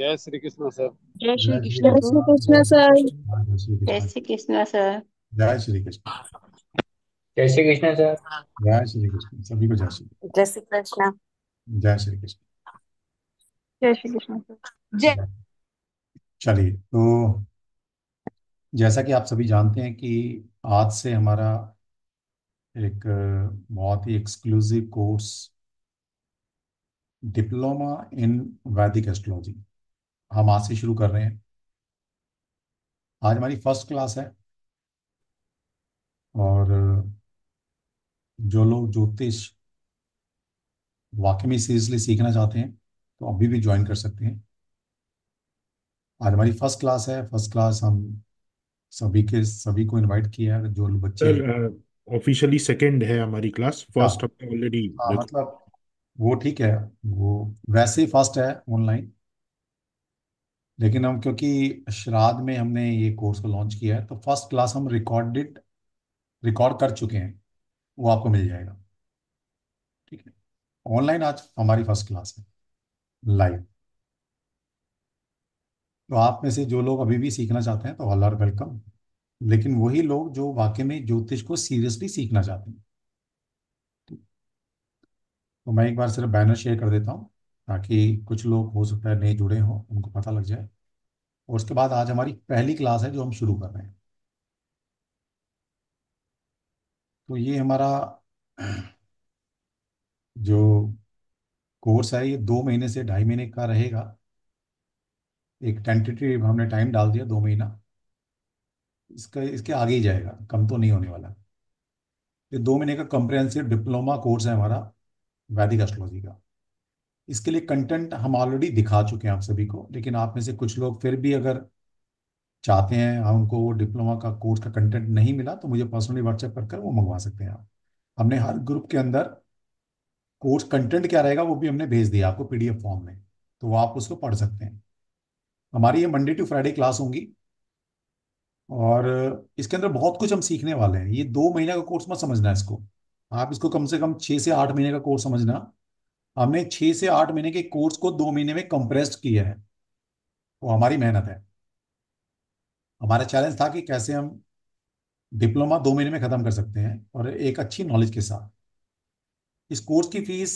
जय श्री कृष्ण सर जय श्री कृष्ण जय श्री कृष्ण सर जय श्री कृष्ण सर जय श्री कृष्ण जय श्री कृष्ण सर जय श्री कृष्ण सभी को जय श्री जय श्री कृष्ण जय श्री कृष्ण जय श्री कृष्ण जय चलिए तो जैसा कि आप सभी जानते हैं कि आज से हमारा एक बहुत ही exclusive course diploma in Vedic astrology हम आज से शुरू कर रहे हैं आज हमारी फर्स्ट क्लास है और जो लोग ज्योतिष वाकई में सीरियसली सीखना चाहते हैं तो अभी भी ज्वाइन कर सकते हैं आज हमारी फर्स्ट क्लास है फर्स्ट क्लास हम सभी के सभी को इनवाइट किया है जो बच्चे ऑफिशियली सेकंड uh, है हमारी क्लास फर्स्ट ऑलरेडी मतलब वो ठीक है वो वैसे ही फर्स्ट है ऑनलाइन लेकिन हम क्योंकि श्राद्ध में हमने ये कोर्स को लॉन्च किया है तो फर्स्ट क्लास हम रिकॉर्डेड रिकॉर्ड कर चुके हैं वो आपको मिल जाएगा ठीक है ऑनलाइन आज हमारी फर्स्ट क्लास है लाइव तो आप में से जो लोग अभी भी सीखना चाहते हैं तो ऑल आर वेलकम लेकिन वही लोग जो वाकई में ज्योतिष को सीरियसली सीखना चाहते हैं तो मैं एक बार सिर्फ बैनर शेयर कर देता हूँ ताकि कुछ लोग हो सकता है नए जुड़े हों उनको पता लग जाए और उसके बाद आज हमारी पहली क्लास है जो हम शुरू कर रहे हैं तो ये हमारा जो कोर्स है ये दो महीने से ढाई महीने का रहेगा एक टेंटेटिव हमने टाइम डाल दिया दो महीना इसका इसके आगे ही जाएगा कम तो नहीं होने वाला ये दो महीने का कंप्रेहेंसिव डिप्लोमा कोर्स है हमारा वैदिक एस्ट्रोलॉजी का इसके लिए कंटेंट हम ऑलरेडी दिखा चुके हैं आप सभी को लेकिन आप में से कुछ लोग फिर भी अगर चाहते हैं हाँ, उनको वो डिप्लोमा का कोर्स का कंटेंट नहीं मिला तो मुझे पर्सनली व्हाट्सएप कर कर वो मंगवा सकते हैं आप हमने हर ग्रुप के अंदर कोर्स कंटेंट क्या रहेगा वो भी हमने भेज दिया आपको पीडीएफ फॉर्म में तो वो आप उसको पढ़ सकते हैं हमारी ये मंडे टू फ्राइडे क्लास होंगी और इसके अंदर बहुत कुछ हम सीखने वाले हैं ये दो महीने का कोर्स मत समझना इसको आप इसको कम से कम छह से आठ महीने का कोर्स समझना हमने छः से आठ महीने के कोर्स को दो महीने में कंप्रेस्ड किया है वो हमारी मेहनत है हमारा चैलेंज था कि कैसे हम डिप्लोमा दो महीने में ख़त्म कर सकते हैं और एक अच्छी नॉलेज के साथ इस कोर्स की फीस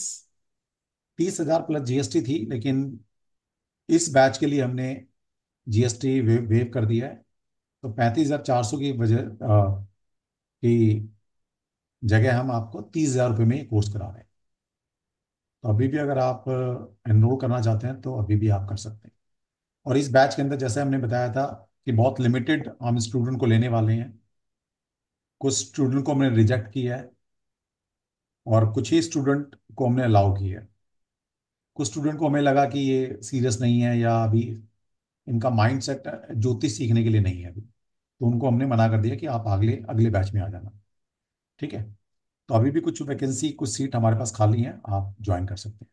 तीस हज़ार प्लस जीएसटी थी लेकिन इस बैच के लिए हमने जीएसटी वेव वेव कर दिया है तो पैंतीस हज़ार चार सौ की वजह की जगह हम आपको तीस हज़ार रुपये में कोर्स करा रहे हैं तो अभी भी अगर आप एनरोल करना चाहते हैं तो अभी भी आप कर सकते हैं और इस बैच के अंदर जैसे हमने बताया था कि बहुत लिमिटेड हम स्टूडेंट को लेने वाले हैं कुछ स्टूडेंट को हमने रिजेक्ट किया है और कुछ ही स्टूडेंट को हमने अलाउ किया है कुछ स्टूडेंट को हमें लगा कि ये सीरियस नहीं है या अभी इनका माइंड सेट ज्योतिष सीखने के लिए नहीं है अभी तो उनको हमने मना कर दिया कि आप अगले अगले बैच में आ जाना ठीक है तो अभी भी कुछ वैकेंसी कुछ सीट हमारे पास खाली हैं आप ज्वाइन कर सकते हैं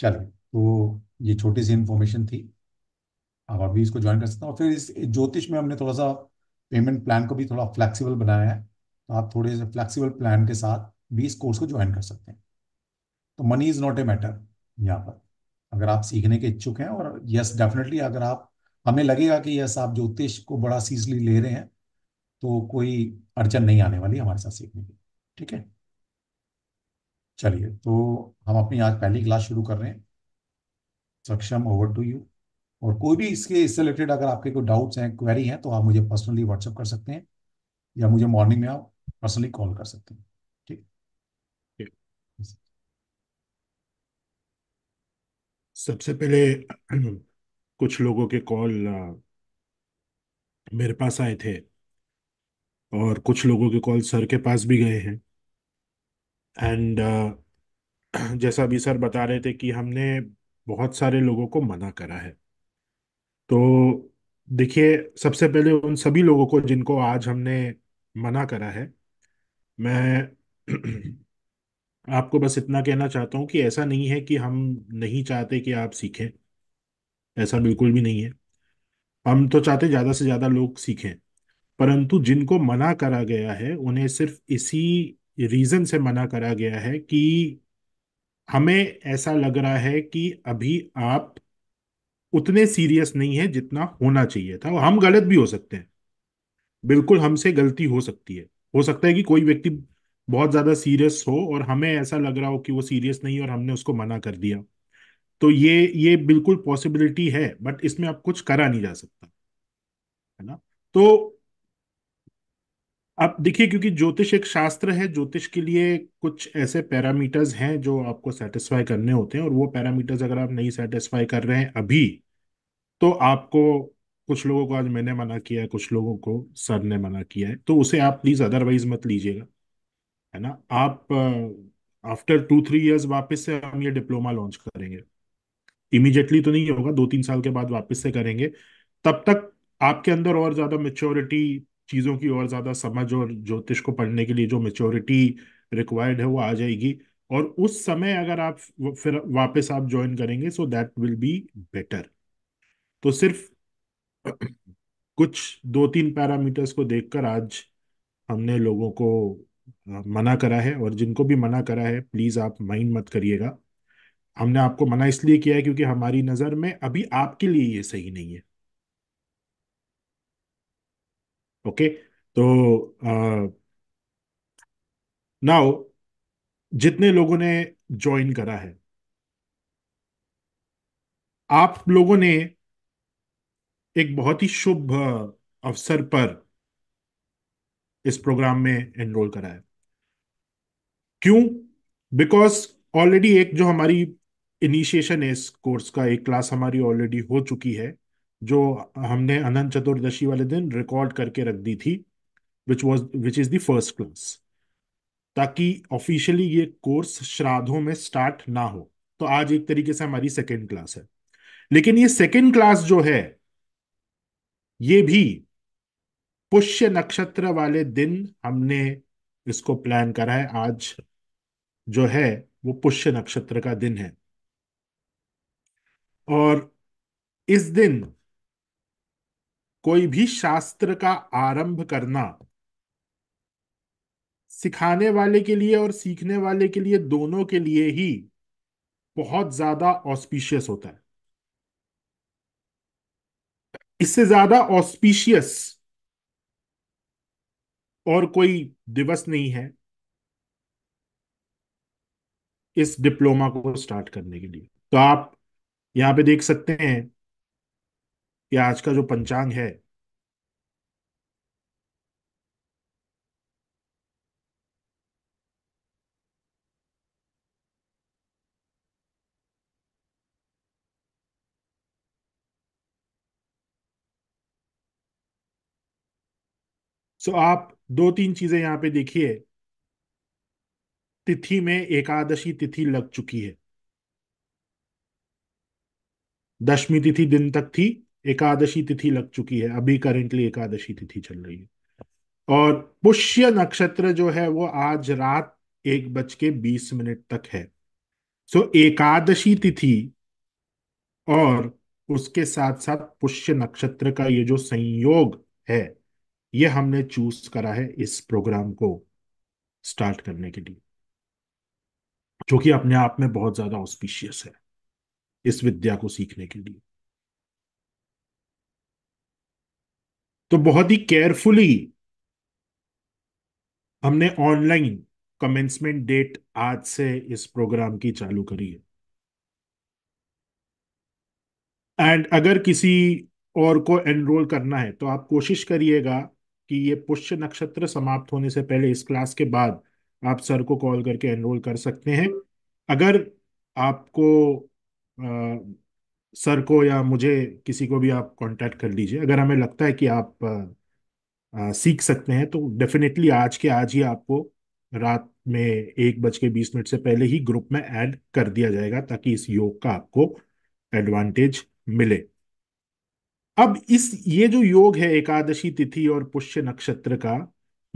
चलो तो ये छोटी सी इन्फॉर्मेशन थी आप अभी इसको ज्वाइन कर सकते हैं और फिर इस ज्योतिष में हमने थोड़ा सा पेमेंट प्लान को भी थोड़ा फ्लेक्सिबल बनाया है तो आप थोड़े से फ्लेक्सिबल प्लान के साथ भी इस कोर्स को ज्वाइन कर सकते हैं तो money is not a matter यहाँ पर अगर आप सीखने के इच्छुक हैं और यस डेफिनेटली अगर आप हमें लगेगा कि यस आप ज्योतिष को बड़ा सीजली ले रहे हैं तो कोई अड़चन नहीं आने वाली हमारे साथ सीखने की ठीक है चलिए तो हम अपनी आज पहली क्लास शुरू कर रहे हैं सक्षम ओवर टू यू और कोई भी इसके इससे रिलेटेड अगर आपके कोई डाउट्स हैं क्वेरी हैं तो आप मुझे पर्सनली व्हाट्सअप कर सकते हैं या मुझे मॉर्निंग में आप पर्सनली कॉल कर सकते हैं ठीक सबसे पहले कुछ लोगों के कॉल मेरे पास आए थे और कुछ लोगों के कॉल सर के पास भी गए हैं एंड uh, जैसा अभी सर बता रहे थे कि हमने बहुत सारे लोगों को मना करा है तो देखिए सबसे पहले उन सभी लोगों को जिनको आज हमने मना करा है मैं आपको बस इतना कहना चाहता हूँ कि ऐसा नहीं है कि हम नहीं चाहते कि आप सीखें ऐसा बिल्कुल भी नहीं है हम तो चाहते ज़्यादा से ज़्यादा लोग सीखें परंतु जिनको मना करा गया है उन्हें सिर्फ इसी रीजन से मना करा गया है कि हमें ऐसा लग रहा है कि अभी आप उतने सीरियस नहीं है जितना होना चाहिए था हम गलत भी हो सकते हैं बिल्कुल हमसे गलती हो सकती है हो सकता है कि कोई व्यक्ति बहुत ज्यादा सीरियस हो और हमें ऐसा लग रहा हो कि वो सीरियस नहीं और हमने उसको मना कर दिया तो ये ये बिल्कुल पॉसिबिलिटी है बट इसमें अब कुछ करा नहीं जा सकता है ना तो आप देखिए क्योंकि ज्योतिष एक शास्त्र है ज्योतिष के लिए कुछ ऐसे पैरामीटर्स हैं जो आपको सेटिस्फाई करने होते हैं और वो पैरामीटर्स अगर आप नहीं सेटिस्फाई कर रहे हैं अभी तो आपको कुछ लोगों को आज मैंने मना किया है कुछ लोगों को सर ने मना किया है तो उसे आप प्लीज अदरवाइज मत लीजिएगा है ना आप आफ्टर टू थ्री इयर्स वापस से हम ये डिप्लोमा लॉन्च करेंगे इमीडिएटली तो नहीं होगा दो तीन साल के बाद वापस से करेंगे तब तक आपके अंदर और ज्यादा मेच्योरिटी चीज़ों की और ज़्यादा समझ और ज्योतिष को पढ़ने के लिए जो मेच्योरिटी रिक्वायर्ड है वो आ जाएगी और उस समय अगर आप फिर वापस आप ज्वाइन करेंगे so that will be better तो सिर्फ कुछ दो तीन पैरामीटर्स को देखकर आज हमने लोगों को मना करा है और जिनको भी मना करा है प्लीज़ आप माइंड मत करिएगा हमने आपको मना इसलिए किया है क्योंकि हमारी नज़र में अभी आपके लिए ये सही नहीं है ओके तो नाउ जितने लोगों ने ज्वाइन करा है आप लोगों ने एक बहुत ही शुभ अवसर पर इस प्रोग्राम में एनरोल करा है क्यों बिकॉज ऑलरेडी एक जो हमारी इनिशिएशन है इस कोर्स का एक क्लास हमारी ऑलरेडी हो चुकी है जो हमने अनंत चतुर्दशी वाले दिन रिकॉर्ड करके रख दी थी which was which is the first class ताकि ऑफिशियली ये कोर्स श्राद्धों में स्टार्ट ना हो तो आज एक तरीके से हमारी सेकेंड क्लास है लेकिन ये सेकेंड क्लास जो है ये भी पुष्य नक्षत्र वाले दिन हमने इसको प्लान करा है आज जो है वो पुष्य नक्षत्र का दिन है और इस दिन कोई भी शास्त्र का आरंभ करना सिखाने वाले के लिए और सीखने वाले के लिए दोनों के लिए ही बहुत ज्यादा ऑस्पिशियस होता है इससे ज्यादा ऑस्पिशियस और कोई दिवस नहीं है इस डिप्लोमा को स्टार्ट करने के लिए तो आप यहां पे देख सकते हैं या आज का जो पंचांग है सो so, आप दो तीन चीजें यहां पे देखिए तिथि में एकादशी तिथि लग चुकी है दशमी तिथि दिन तक थी एकादशी तिथि लग चुकी है अभी करेंटली एकादशी तिथि चल रही है और पुष्य नक्षत्र जो है वो आज रात एक बज के बीस मिनट तक है सो so, एकादशी तिथि और उसके साथ साथ पुष्य नक्षत्र का ये जो संयोग है ये हमने चूज करा है इस प्रोग्राम को स्टार्ट करने के लिए जो कि अपने आप में बहुत ज्यादा ऑस्पिशियस है इस विद्या को सीखने के लिए तो बहुत ही केयरफुली हमने ऑनलाइन कमेंसमेंट डेट आज से इस प्रोग्राम की चालू करी है एंड अगर किसी और को एनरोल करना है तो आप कोशिश करिएगा कि ये पुष्य नक्षत्र समाप्त होने से पहले इस क्लास के बाद आप सर को कॉल करके एनरोल कर सकते हैं अगर आपको आ, सर को या मुझे किसी को भी आप कांटेक्ट कर लीजिए अगर हमें लगता है कि आप आ, सीख सकते हैं तो डेफिनेटली आज के आज ही आपको रात में एक बज के बीस मिनट से पहले ही ग्रुप में ऐड कर दिया जाएगा ताकि इस योग का आपको एडवांटेज मिले अब इस ये जो योग है एकादशी तिथि और पुष्य नक्षत्र का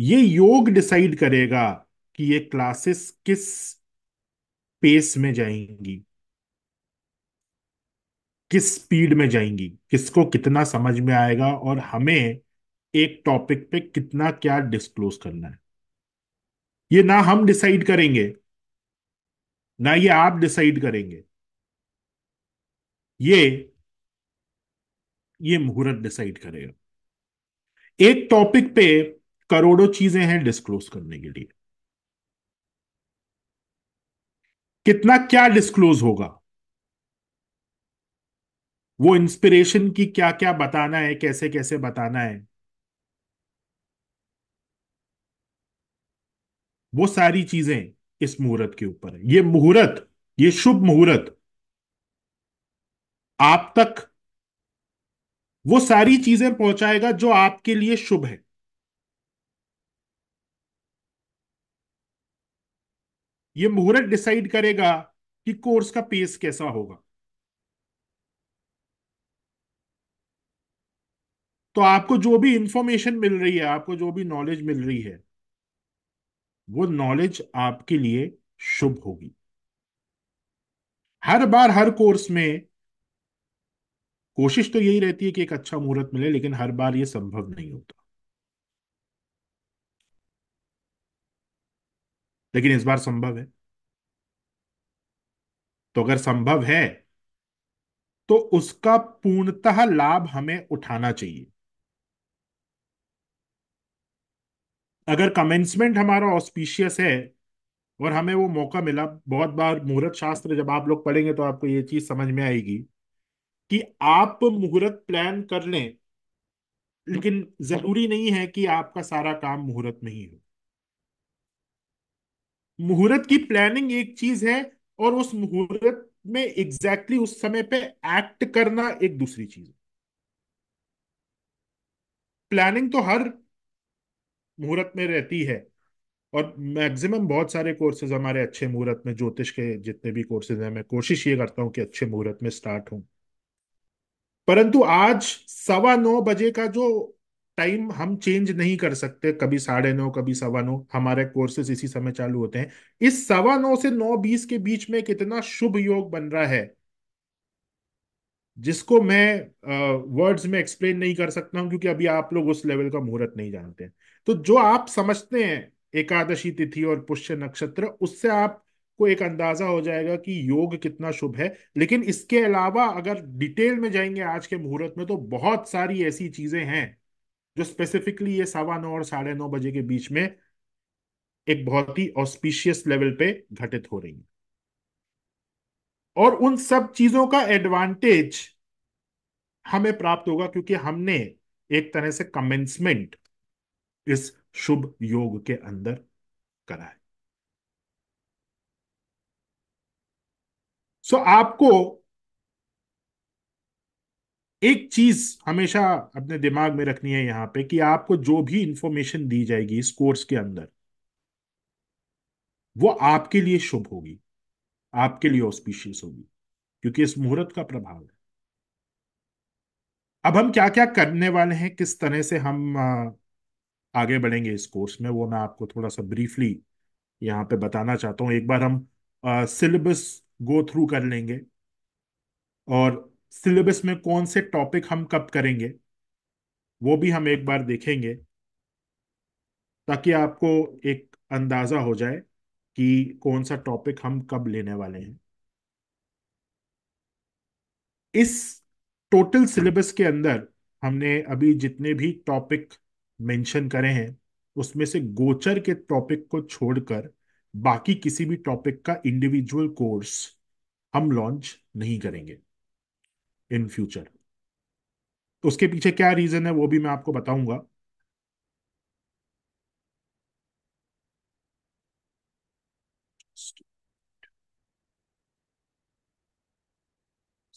ये योग डिसाइड करेगा कि ये क्लासेस किस पेस में जाएंगी किस स्पीड में जाएंगी किसको कितना समझ में आएगा और हमें एक टॉपिक पे कितना क्या डिस्क्लोज करना है ये ना हम डिसाइड करेंगे ना ये आप डिसाइड करेंगे ये ये मुहूर्त डिसाइड करेगा एक टॉपिक पे करोड़ों चीजें हैं डिस्क्लोज करने के लिए कितना क्या डिस्क्लोज होगा वो इंस्पिरेशन की क्या क्या बताना है कैसे कैसे बताना है वो सारी चीजें इस मुहूर्त के ऊपर है ये मुहूर्त ये शुभ मुहूर्त आप तक वो सारी चीजें पहुंचाएगा जो आपके लिए शुभ है ये मुहूर्त डिसाइड करेगा कि कोर्स का पेस कैसा होगा तो आपको जो भी इंफॉर्मेशन मिल रही है आपको जो भी नॉलेज मिल रही है वो नॉलेज आपके लिए शुभ होगी हर बार हर कोर्स में कोशिश तो यही रहती है कि एक अच्छा मुहूर्त मिले लेकिन हर बार ये संभव नहीं होता लेकिन इस बार संभव है तो अगर संभव है तो उसका पूर्णतः लाभ हमें उठाना चाहिए अगर कमेंसमेंट हमारा ऑस्पिशियस है और हमें वो मौका मिला बहुत बार मुहूर्त शास्त्र जब आप लोग पढ़ेंगे तो आपको ये चीज समझ में आएगी कि आप मुहूर्त प्लान कर लें लेकिन जरूरी नहीं है कि आपका सारा काम मुहूर्त में ही हो मुहूर्त की प्लानिंग एक चीज है और उस मुहूर्त में एग्जैक्टली exactly उस समय पे एक्ट करना एक दूसरी चीज है प्लानिंग तो हर मुहूर्त में रहती है और मैक्सिमम बहुत सारे कोर्सेज हमारे अच्छे मुहूर्त में ज्योतिष के जितने भी कोर्सेज हैं मैं कोशिश ये करता हूँ कि अच्छे मुहूर्त में स्टार्ट हूँ परंतु आज सवा नौ बजे का जो टाइम हम चेंज नहीं कर सकते कभी साढ़े नौ कभी सवा नौ हमारे कोर्सेज इसी समय चालू होते हैं इस सवा नौ से नौ बीस के बीच में कितना शुभ योग बन रहा है जिसको मैं वर्ड्स uh, में एक्सप्लेन नहीं कर सकता हूं क्योंकि अभी आप लोग उस लेवल का मुहूर्त नहीं जानते हैं तो जो आप समझते हैं एकादशी तिथि और पुष्य नक्षत्र उससे आपको एक अंदाजा हो जाएगा कि योग कितना शुभ है लेकिन इसके अलावा अगर डिटेल में जाएंगे आज के मुहूर्त में तो बहुत सारी ऐसी चीजें हैं जो स्पेसिफिकली ये सवा नौ और साढ़े नौ बजे के बीच में एक बहुत ही ऑस्पिशियस लेवल पे घटित हो रही है और उन सब चीजों का एडवांटेज हमें प्राप्त होगा क्योंकि हमने एक तरह से कमेंसमेंट इस शुभ योग के अंदर करा है सो आपको एक चीज हमेशा अपने दिमाग में रखनी है यहां पे कि आपको जो भी इंफॉर्मेशन दी जाएगी इस कोर्स के अंदर वो आपके लिए शुभ होगी आपके लिए ऑस्पिशियस होगी क्योंकि इस मुहूर्त का प्रभाव है अब हम क्या क्या करने वाले हैं किस तरह से हम आगे बढ़ेंगे इस कोर्स में वो मैं आपको थोड़ा सा ब्रीफली यहाँ पे बताना चाहता हूँ एक बार हम सिलेबस गो थ्रू कर लेंगे और सिलेबस में कौन से टॉपिक हम कब करेंगे वो भी हम एक बार देखेंगे ताकि आपको एक अंदाज़ा हो जाए कि कौन सा टॉपिक हम कब लेने वाले हैं इस टोटल सिलेबस के अंदर हमने अभी जितने भी टॉपिक मेंशन करे हैं उसमें से गोचर के टॉपिक को छोड़कर बाकी किसी भी टॉपिक का इंडिविजुअल कोर्स हम लॉन्च नहीं करेंगे इन फ्यूचर तो उसके पीछे क्या रीजन है वो भी मैं आपको बताऊंगा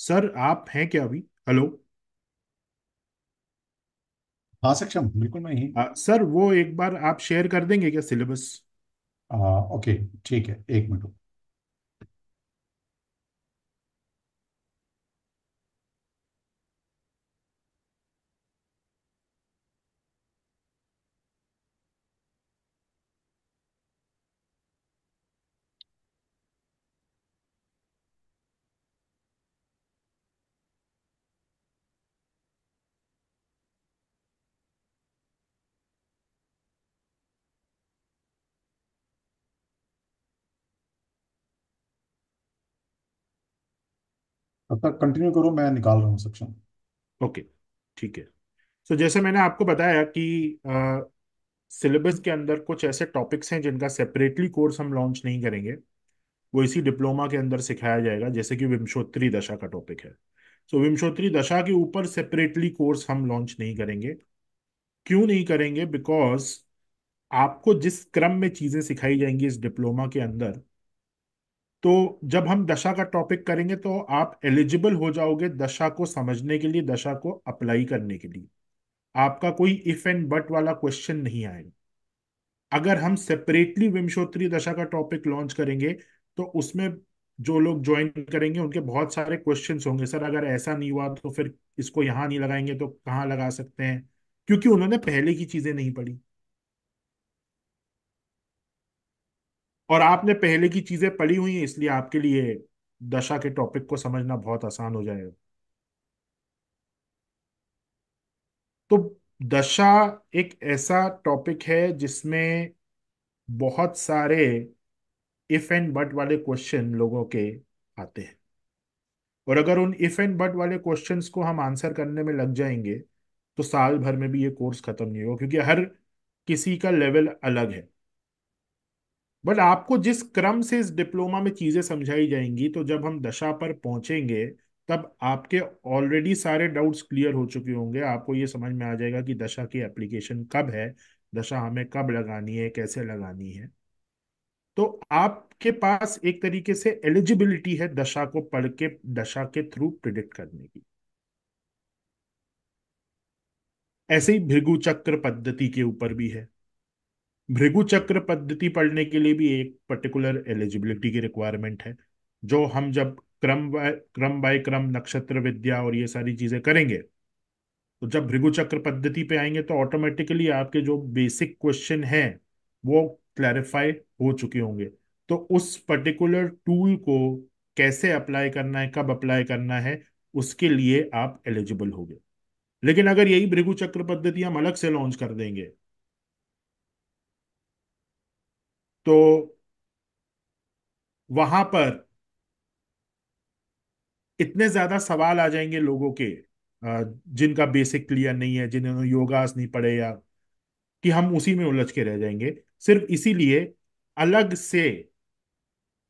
सर आप हैं क्या अभी हेलो हाँ सक्षम बिल्कुल मैं ही सर वो एक बार आप शेयर कर देंगे क्या सिलेबस ओके ठीक है एक मिनट तब तक कंटिन्यू करो मैं निकाल रहा हूँ सेक्शन ओके ठीक है सो so, जैसे मैंने आपको बताया कि सिलेबस के अंदर कुछ ऐसे टॉपिक्स हैं जिनका सेपरेटली कोर्स हम लॉन्च नहीं करेंगे वो इसी डिप्लोमा के अंदर सिखाया जाएगा जैसे कि विमशोत्री दशा का टॉपिक है सो so, विमशोत्री दशा के ऊपर सेपरेटली कोर्स हम लॉन्च नहीं करेंगे क्यों नहीं करेंगे बिकॉज आपको जिस क्रम में चीज़ें सिखाई जाएंगी इस डिप्लोमा के अंदर तो जब हम दशा का टॉपिक करेंगे तो आप एलिजिबल हो जाओगे दशा को समझने के लिए दशा को अप्लाई करने के लिए आपका कोई इफ एंड बट वाला क्वेश्चन नहीं आएगा अगर हम सेपरेटली विमशोत्री दशा का टॉपिक लॉन्च करेंगे तो उसमें जो लोग ज्वाइन करेंगे उनके बहुत सारे क्वेश्चंस होंगे सर अगर ऐसा नहीं हुआ तो फिर इसको यहाँ नहीं लगाएंगे तो कहाँ लगा सकते हैं क्योंकि उन्होंने पहले की चीजें नहीं पढ़ी और आपने पहले की चीजें पढ़ी हुई हैं इसलिए आपके लिए दशा के टॉपिक को समझना बहुत आसान हो जाएगा तो दशा एक ऐसा टॉपिक है जिसमें बहुत सारे इफ एंड बट वाले क्वेश्चन लोगों के आते हैं और अगर उन इफ एंड बट वाले क्वेश्चंस को हम आंसर करने में लग जाएंगे तो साल भर में भी ये कोर्स खत्म नहीं होगा क्योंकि हर किसी का लेवल अलग है बट आपको जिस क्रम से इस डिप्लोमा में चीजें समझाई जाएंगी तो जब हम दशा पर पहुंचेंगे तब आपके ऑलरेडी सारे डाउट्स क्लियर हो चुके होंगे आपको ये समझ में आ जाएगा कि दशा की एप्लीकेशन कब है दशा हमें कब लगानी है कैसे लगानी है तो आपके पास एक तरीके से एलिजिबिलिटी है दशा को पढ़ के दशा के थ्रू प्रिडिक्ट करने की ऐसे ही भृगु चक्र पद्धति के ऊपर भी है भृगु चक्र पद्धति पढ़ने के लिए भी एक पर्टिकुलर एलिजिबिलिटी की रिक्वायरमेंट है जो हम जब क्रम बाय क्रम बाय क्रम नक्षत्र विद्या और ये सारी चीजें करेंगे तो जब भृगु चक्र पद्धति पे आएंगे तो ऑटोमेटिकली आपके जो बेसिक क्वेश्चन हैं वो क्लैरिफाई हो चुके होंगे तो उस पर्टिकुलर टूल को कैसे अप्लाई करना है कब अप्लाई करना है उसके लिए आप एलिजिबल होंगे लेकिन अगर यही भृगु चक्र पद्धति हम अलग से लॉन्च कर देंगे तो वहां पर इतने ज्यादा सवाल आ जाएंगे लोगों के जिनका बेसिक क्लियर नहीं है जिन्होंने योगास नहीं पढ़े या कि हम उसी में उलझ के रह जाएंगे सिर्फ इसीलिए अलग से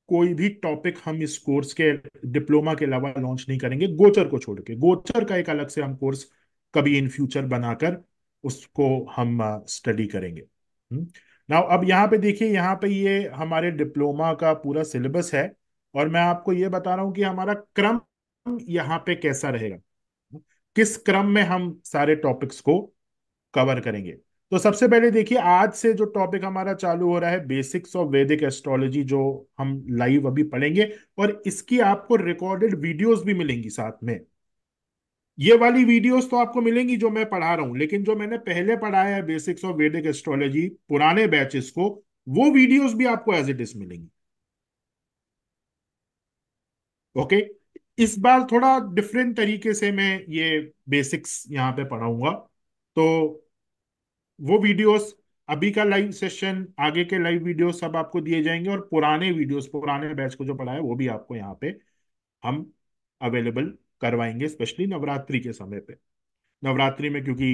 कोई भी टॉपिक हम इस कोर्स के डिप्लोमा के अलावा लॉन्च नहीं करेंगे गोचर को छोड़ के गोचर का एक अलग से हम कोर्स कभी इन फ्यूचर बनाकर उसको हम स्टडी करेंगे हुँ? नाउ अब यहाँ पे देखिए यहाँ पे ये हमारे डिप्लोमा का पूरा सिलेबस है और मैं आपको ये बता रहा हूँ कि हमारा क्रम यहाँ पे कैसा रहेगा किस क्रम में हम सारे टॉपिक्स को कवर करेंगे तो सबसे पहले देखिए आज से जो टॉपिक हमारा चालू हो रहा है बेसिक्स ऑफ वैदिक एस्ट्रोलॉजी जो हम लाइव अभी पढ़ेंगे और इसकी आपको रिकॉर्डेड वीडियोस भी मिलेंगी साथ में ये वाली वीडियोस तो आपको मिलेंगी जो मैं पढ़ा रहा हूं लेकिन जो मैंने पहले पढ़ाया है बेसिक्स ऑफ वेदिक एस्ट्रोलॉजी पुराने बैचेस को वो वीडियोस भी आपको एज इट इज मिलेंगी ओके इस बार थोड़ा डिफरेंट तरीके से मैं ये बेसिक्स यहाँ पे पढ़ाऊंगा तो वो वीडियोस अभी का लाइव सेशन आगे के लाइव वीडियो सब आपको दिए जाएंगे और पुराने वीडियोस पुराने बैच को जो पढ़ाया वो भी आपको यहाँ पे हम अवेलेबल करवाएंगे स्पेशली नवरात्रि के समय पे नवरात्रि में क्योंकि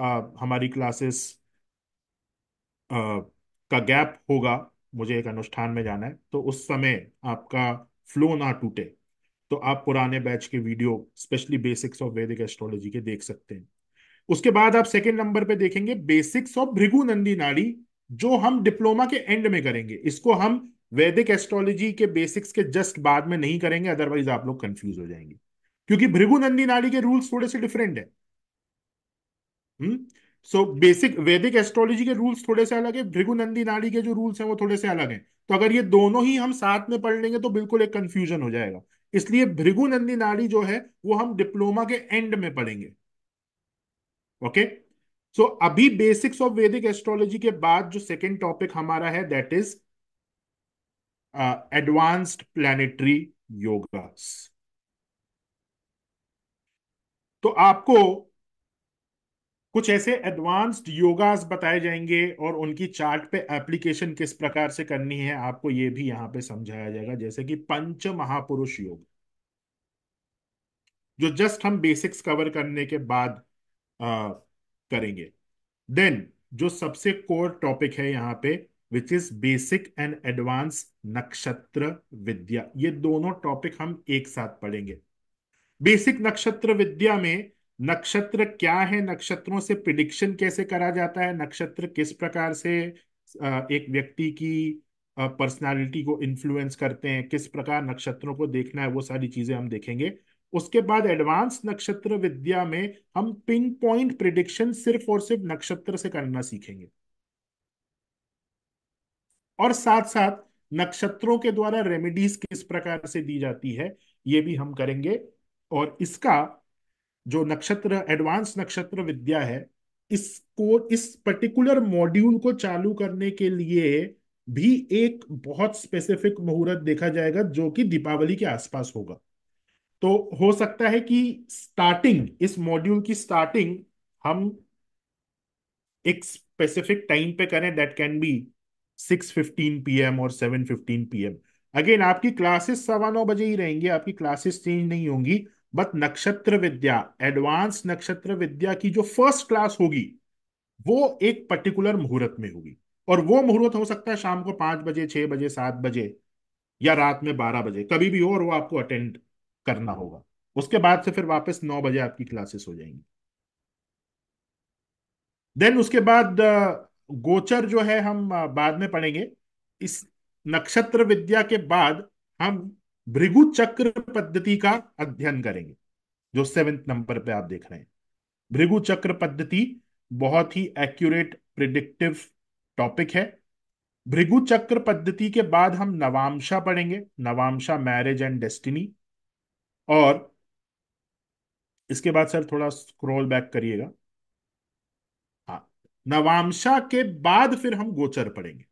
आ, हमारी क्लासेस का गैप होगा मुझे एक अनुष्ठान में जाना है तो उस समय आपका फ्लो ना टूटे तो आप पुराने बैच के video specially basics of Vedic astrology के देख सकते हैं उसके बाद आप सेकेंड नंबर पे देखेंगे बेसिक्स ऑफ भृगु नंदी नाड़ी जो हम डिप्लोमा के एंड में करेंगे इसको हम वैदिक एस्ट्रोलॉजी के बेसिक्स के जस्ट बाद में नहीं करेंगे अदरवाइज आप लोग कंफ्यूज हो जाएंगे क्योंकि भृगु नंदी नाड़ी के रूल्स थोड़े से डिफरेंट है सो बेसिक वैदिक एस्ट्रोलॉजी के रूल्स थोड़े से अलग है भृगु नंदी नाड़ी के जो रूल्स हैं वो थोड़े से अलग हैं तो अगर ये दोनों ही हम साथ में पढ़ लेंगे तो बिल्कुल एक कंफ्यूजन हो जाएगा इसलिए भृगु नंदी नाड़ी जो है वो हम डिप्लोमा के एंड में पढ़ेंगे ओके सो अभी बेसिक्स ऑफ वैदिक एस्ट्रोलॉजी के बाद जो सेकेंड टॉपिक हमारा है that is advanced planetary yogas तो आपको कुछ ऐसे एडवांस्ड योगास बताए जाएंगे और उनकी चार्ट पे एप्लीकेशन किस प्रकार से करनी है आपको ये भी यहाँ पे समझाया जाएगा जैसे कि पंच महापुरुष योग जो जस्ट हम बेसिक्स कवर करने के बाद आ, करेंगे देन जो सबसे कोर टॉपिक है यहां पे which is basic and advance nakshatra vidya ये दोनों टॉपिक हम एक साथ पढ़ेंगे बेसिक नक्षत्र विद्या में नक्षत्र क्या है नक्षत्रों से प्रिडिक्शन कैसे करा जाता है नक्षत्र किस प्रकार से एक व्यक्ति की पर्सनालिटी को इन्फ्लुएंस करते हैं किस प्रकार नक्षत्रों को देखना है वो सारी चीजें हम देखेंगे उसके बाद एडवांस नक्षत्र विद्या में हम पिन पॉइंट प्रिडिक्शन सिर्फ और सिर्फ नक्षत्र से करना सीखेंगे और साथ साथ नक्षत्रों के द्वारा रेमेडीज किस प्रकार से दी जाती है ये भी हम करेंगे और इसका जो नक्षत्र एडवांस नक्षत्र विद्या है इसको इस पर्टिकुलर मॉड्यूल को चालू करने के लिए भी एक बहुत स्पेसिफिक मुहूर्त देखा जाएगा जो कि दीपावली के आसपास होगा तो हो सकता है कि स्टार्टिंग इस मॉड्यूल की स्टार्टिंग हम एक स्पेसिफिक टाइम पे करें that can be six fifteen P M और seven fifteen P M again आपकी क्लासेस सवा नौ बजे ही रहेंगे आपकी क्लासेस चेंज नहीं होंगी बट नक्षत्र विद्या एडवांस नक्षत्र विद्या की जो फर्स्ट क्लास होगी वो एक पर्टिकुलर मुहूर्त में होगी और वो मुहूर्त हो सकता है शाम को पांच बजे छह बजे सात बजे या रात में बारह बजे कभी भी हो और वो आपको अटेंड करना होगा उसके बाद से फिर वापस नौ बजे आपकी क्लासेस हो जाएंगी देन उसके बाद गोचर जो है हम बाद में पढ़ेंगे इस नक्षत्र विद्या के बाद हम भृगु चक्र पद्धति का अध्ययन करेंगे जो सेवेंथ नंबर पे आप देख रहे हैं भृगु चक्र पद्धति बहुत ही एक्यूरेट प्रिडिक्टिव टॉपिक है भृगु चक्र पद्धति के बाद हम नवामशा पढ़ेंगे नवामशा मैरिज एंड डेस्टिनी और इसके बाद सर थोड़ा स्क्रॉल बैक करिएगा हाँ नवामशा के बाद फिर हम गोचर पढ़ेंगे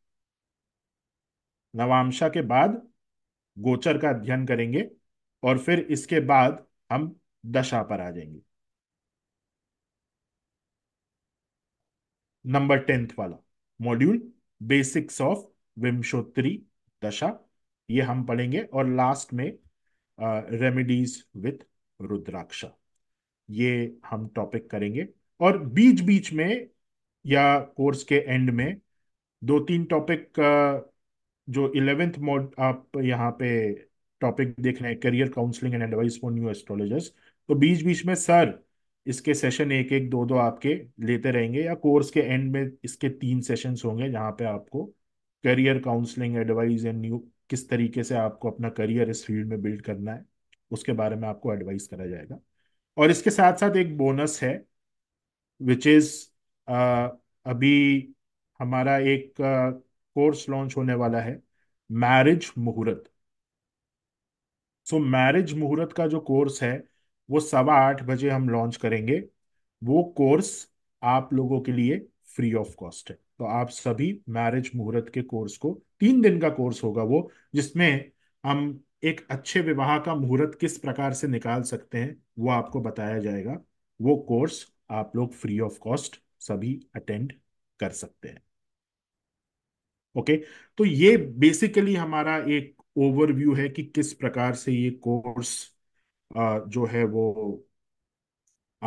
नवामशा के बाद गोचर का अध्ययन करेंगे और फिर इसके बाद हम दशा पर आ जाएंगे नंबर टेंथ वाला module basics of Vimshottari dasha ये हम पढ़ेंगे और लास्ट में रेमेडीज विथ रुद्राक्ष ये हम टॉपिक करेंगे और बीच बीच में या कोर्स के एंड में दो तीन टॉपिक जो इलेवेंथ मॉड आप यहाँ पे टॉपिक देख रहे हैं career counselling and advice for new astrologers तो बीच बीच में सर इसके सेशन एक एक दो दो आपके लेते रहेंगे या कोर्स के एंड में इसके तीन सेशंस होंगे जहाँ पे आपको career counselling advice and new किस तरीके से आपको अपना करियर इस फील्ड में बिल्ड करना है उसके बारे में आपको एडवाइस करा जाएगा और इसके साथ साथ एक बोनस है विच इज़ अभी हमारा एक कोर्स लॉन्च होने वाला है मैरिज मुहूर्त सो मैरिज मुहूर्त का जो कोर्स है वो सवा आठ बजे हम लॉन्च करेंगे वो कोर्स आप लोगों के लिए फ्री ऑफ कॉस्ट है तो आप सभी मैरिज मुहूर्त के कोर्स को तीन दिन का कोर्स होगा वो जिसमें हम एक अच्छे विवाह का मुहूर्त किस प्रकार से निकाल सकते हैं वो आपको बताया जाएगा वो कोर्स आप लोग फ्री ऑफ कॉस्ट सभी अटेंड कर सकते हैं ओके तो ये बेसिकली हमारा एक ओवरव्यू है कि किस प्रकार से ये कोर्स जो है वो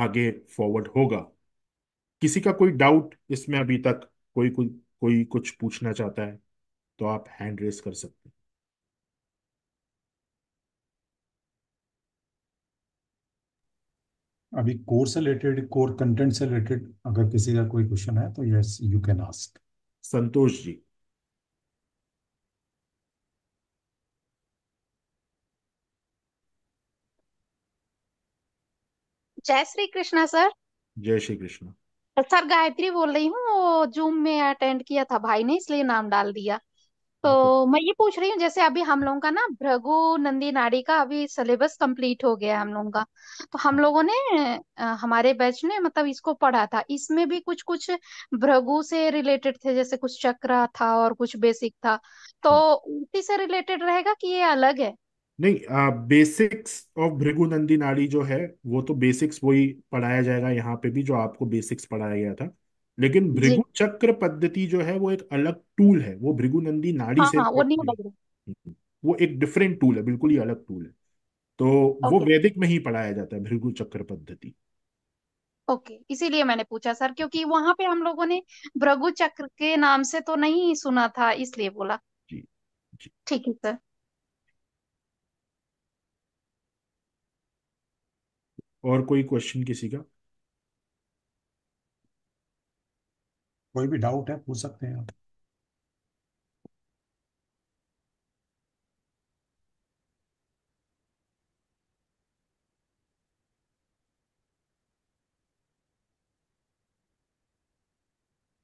आगे फॉरवर्ड होगा किसी का कोई डाउट इसमें अभी तक कोई कोई कोई कुछ पूछना चाहता है तो आप हैंड रेस कर सकते हैं अभी कोर से रिलेटेड कोर कंटेंट से रिलेटेड अगर किसी का कोई क्वेश्चन है तो yes you can ask Santosh ji जय श्री कृष्णा सर जय श्री कृष्णा तो सर गायत्री बोल रही हूँ वो जूम में अटेंड किया था भाई ने इसलिए नाम डाल दिया तो मैं ये पूछ रही हूँ जैसे अभी हम लोगों का ना भृगु नंदी नाड़ी का अभी सिलेबस कंप्लीट हो गया हम लोगों का तो हम हाँ। लोगों ने हमारे बैच ने मतलब इसको पढ़ा था इसमें भी कुछ कुछ भृगु से रिलेटेड थे जैसे कुछ चक्र था और कुछ बेसिक था तो हाँ। उसी से रिलेटेड रहेगा कि ये अलग है नहीं बेसिक्स ऑफ नंदी नाड़ी जो है वो तो बेसिक्स वही पढ़ाया जाएगा यहाँ पे भी जो आपको बेसिक्स पढ़ाया गया था लेकिन भृगु चक्र पद्धति जो है वो एक अलग टूल है वो नंदी नाड़ी हाँ, से हाँ, वो नहीं लग हम्म, वो एक डिफरेंट टूल है बिल्कुल ही अलग टूल है तो वो वैदिक में ही पढ़ाया जाता है भृगु चक्र पद्धति ओके okay, इसीलिए मैंने पूछा सर क्योंकि वहां पे हम लोगों ने भृगु चक्र के नाम से तो नहीं सुना था इसलिए बोला ठीक है सर और कोई क्वेश्चन किसी का कोई भी डाउट है पूछ सकते हैं आप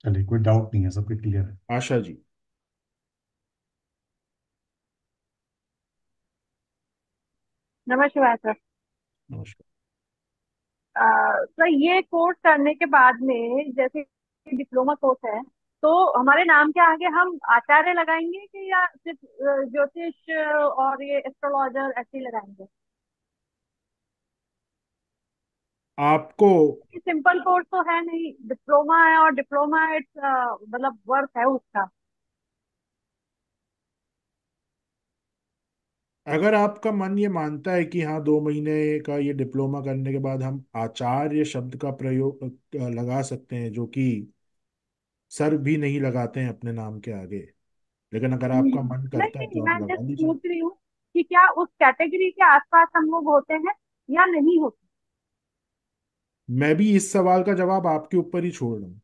चलिए कोई डाउट नहीं है सबके क्लियर है आशा जी नमस्कार सर नमस्कार सर तो ये कोर्स करने के बाद में जैसे डिप्लोमा कोर्स है तो हमारे नाम के आगे हम आचार्य लगाएंगे कि या सिर्फ ज्योतिष और ये एस्ट्रोलॉजर ऐसे ही लगाएंगे आपको सिंपल कोर्स तो है नहीं डिप्लोमा है और डिप्लोमा इट्स मतलब वर्थ है उसका अगर आपका मन ये मानता है कि हाँ दो महीने का ये डिप्लोमा करने के बाद हम आचार्य शब्द का प्रयोग लगा सकते हैं जो कि सर भी नहीं लगाते हैं अपने नाम के आगे लेकिन अगर आपका मन करता है तो नहीं तो आप मैं लगा जस्ट पूछ रही हूँ कि क्या उस कैटेगरी के आसपास हम लोग होते हैं या नहीं होते मैं भी इस सवाल का जवाब आपके ऊपर ही छोड़ रहा हूं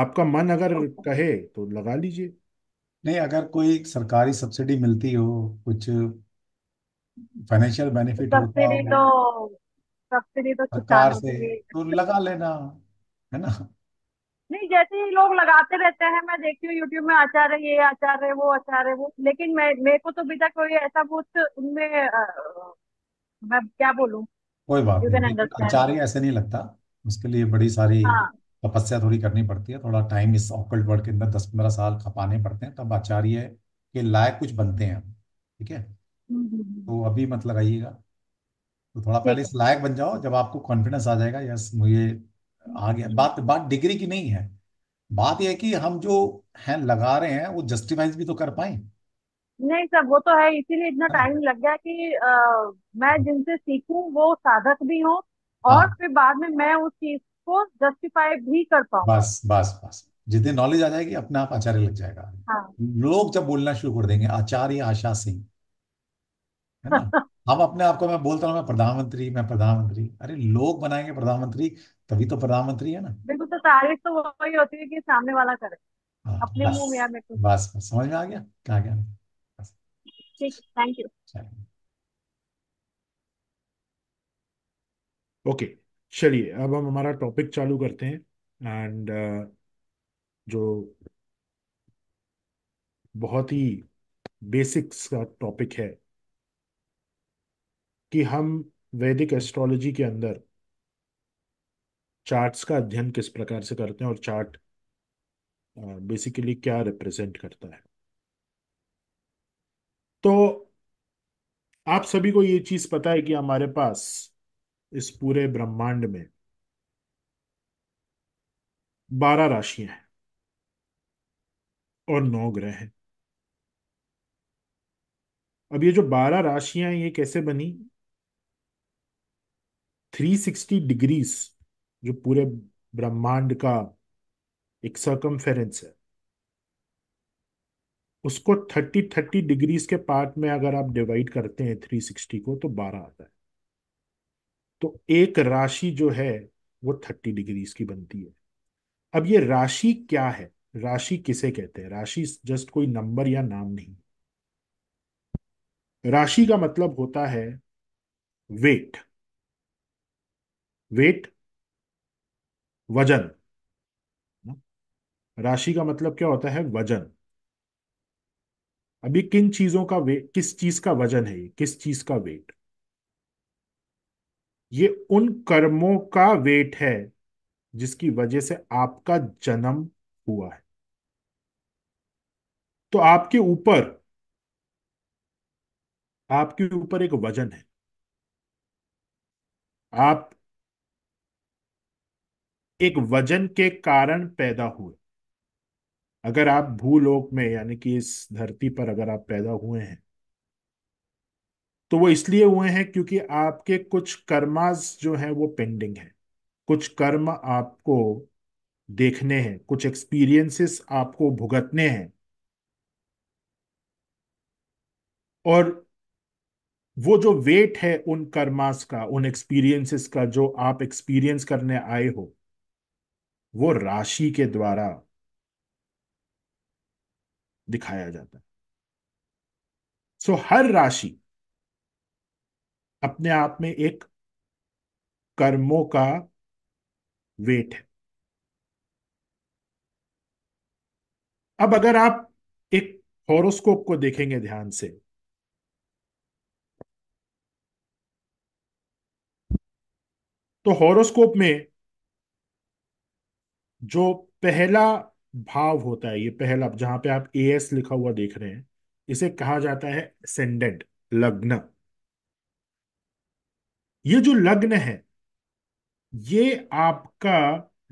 आपका मन अगर कहे तो लगा लीजिए नहीं अगर कोई सरकारी सब्सिडी मिलती हो कुछ फाइनेंशियल बेनिफिट होता सब्सिडी हो तो सब्सिडी तो सरकार किसानों से की लिए तो लगा लेना है ना नहीं जैसे ही लोग लगाते रहते हैं मैं देखती हूँ यूट्यूब में अचार है ये अचार है वो अचार है वो लेकिन मैं मेरे को तो अभी तक कोई ऐसा बहुत उनमें मैं क्या बोलूं कोई बात यू नहीं कैन लेकिन अंडरस्टैंड अचार ही ऐसे नहीं लगता उसके लिए बड़ी सारी हाँ तपस्या थोड़ी करनी पड़ती है थोड़ा टाइम इस ऑकल्ट वर्ल्ड के अंदर दस पंद्रह साल खपाने पड़ते हैं तब आचार्य के लायक कुछ बनते हैं ठीक है हम्म, हम्म, हम्म। तो अभी मत लगाइएगा तो थोड़ा पहले इस लायक बन जाओ जब आपको कॉन्फिडेंस आ जाएगा यस मुझे आ गया बात बात डिग्री की नहीं है बात यह कि हम जो हैं लगा रहे हैं वो जस्टिफाइज भी तो कर पाए नहीं सर वो तो है इसीलिए इतना टाइम हाँ। लग गया कि आ, मैं जिनसे सीखूं वो साधक भी हो और हाँ। फिर बाद में मैं उस चीज को जस्टिफाई भी कर पाओ बस बस बस जितनी नॉलेज आ जाएगी अपने आप आचार्य लग जाएगा हाँ. लोग जब बोलना शुरू कर देंगे आचार्य आशा सिंह है ना हम अपने आप को मैं बोलता हूँ मैं प्रधानमंत्री मैं प्रधानमंत्री अरे लोग बनाएंगे प्रधानमंत्री तभी तो प्रधानमंत्री है ना बिल्कुल तो तारीफ तो वही होती है कि सामने वाला करे हाँ, अपने मुंह में मेरे को बस बस समझ में आ गया कहा गया ठीक थैंक यू ओके okay. चलिए अब हम हमारा टॉपिक चालू करते हैं एंड uh, जो बहुत ही बेसिक्स का टॉपिक है कि हम वैदिक एस्ट्रोलॉजी के अंदर चार्ट्स का अध्ययन किस प्रकार से करते हैं और चार्ट बेसिकली uh, क्या रिप्रेजेंट करता है तो आप सभी को ये चीज पता है कि हमारे पास इस पूरे ब्रह्मांड में बारह राशियां हैं और नौ ग्रह हैं अब ये जो बारह राशियां हैं ये कैसे बनी 360 डिग्रीज जो पूरे ब्रह्मांड का एक सर्कमफेरेंस है उसको 30 30 डिग्रीज के पार्ट में अगर आप डिवाइड करते हैं 360 को तो 12 आता है तो एक राशि जो है वो थर्टी डिग्रीज की बनती है अब ये राशि क्या है राशि किसे कहते हैं राशि जस्ट कोई नंबर या नाम नहीं राशि का मतलब होता है वेट वेट वजन राशि का मतलब क्या होता है वजन अभी किन चीजों का वेट किस चीज का वजन है ये किस चीज का वेट ये उन कर्मों का वेट है जिसकी वजह से आपका जन्म हुआ है तो आपके ऊपर आपके ऊपर एक वजन है आप एक वजन के कारण पैदा हुए अगर आप भूलोक में यानी कि इस धरती पर अगर आप पैदा हुए हैं तो वो इसलिए हुए हैं क्योंकि आपके कुछ कर्मास जो हैं वो पेंडिंग हैं कुछ कर्म आपको देखने हैं कुछ एक्सपीरियंसेस आपको भुगतने हैं और वो जो वेट है उन कर्मास का उन एक्सपीरियंसेस का जो आप एक्सपीरियंस करने आए हो वो राशि के द्वारा दिखाया जाता है सो so, हर राशि अपने आप में एक कर्मों का वेट है अब अगर आप एक हॉरोस्कोप को देखेंगे ध्यान से तो हॉरोस्कोप में जो पहला भाव होता है ये पहला जहां पे आप ए एस लिखा हुआ देख रहे हैं इसे कहा जाता है सेंडेंट लग्न ये जो लग्न है ये आपका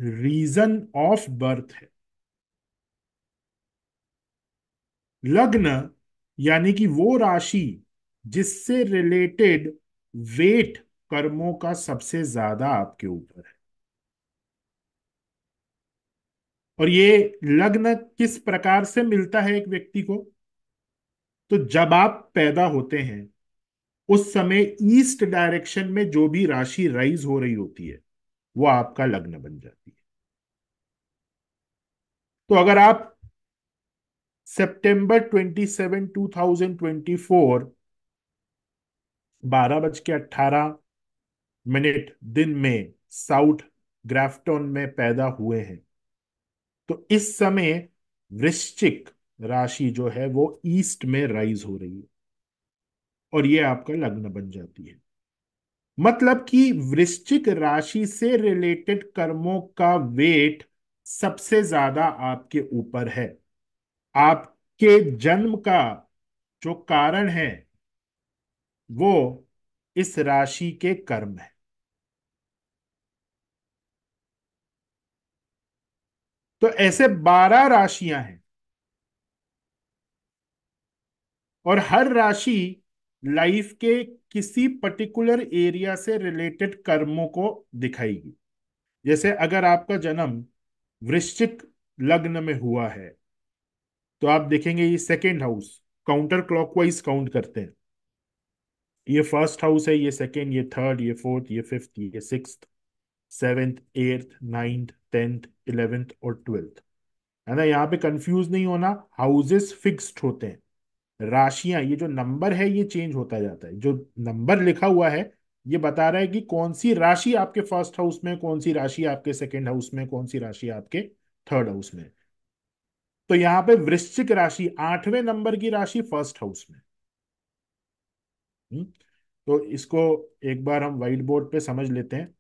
रीजन ऑफ बर्थ है लग्न यानी कि वो राशि जिससे रिलेटेड वेट कर्मों का सबसे ज्यादा आपके ऊपर है और ये लग्न किस प्रकार से मिलता है एक व्यक्ति को तो जब आप पैदा होते हैं उस समय ईस्ट डायरेक्शन में जो भी राशि राइज हो रही होती है वो आपका लग्न बन जाती है तो अगर आप सितंबर 27 2024 बारह बज के अट्ठारह मिनट दिन में साउथ ग्राफ्टोन में पैदा हुए हैं तो इस समय वृश्चिक राशि जो है वो ईस्ट में राइज हो रही है और ये आपका लग्न बन जाती है मतलब कि वृश्चिक राशि से रिलेटेड कर्मों का वेट सबसे ज्यादा आपके ऊपर है आपके जन्म का जो कारण है वो इस राशि के कर्म है तो ऐसे बारह राशियां हैं और हर राशि लाइफ के किसी पर्टिकुलर एरिया से रिलेटेड कर्मों को दिखाएगी जैसे अगर आपका जन्म वृश्चिक लग्न में हुआ है तो आप देखेंगे ये second house counter clockwise count करते हैं ये फर्स्ट हाउस है ये सेकेंड ये थर्ड ये फोर्थ ये फिफ्थ ये six seventh eighth ninth tenth eleventh और ट्वेल्थ है ना यहाँ पे कंफ्यूज नहीं होना हाउसेस फिक्स्ड होते हैं राशियां ये जो नंबर है ये चेंज होता जाता है जो नंबर लिखा हुआ है ये बता रहा है कि कौन सी राशि आपके फर्स्ट हाउस में कौन सी राशि आपके सेकेंड हाउस में कौन सी राशि आपके थर्ड हाउस में तो यहां पे वृश्चिक राशि आठवें नंबर की राशि फर्स्ट हाउस में हुँ? हम्म, तो इसको एक बार हम व्हाइट बोर्ड पे समझ लेते हैं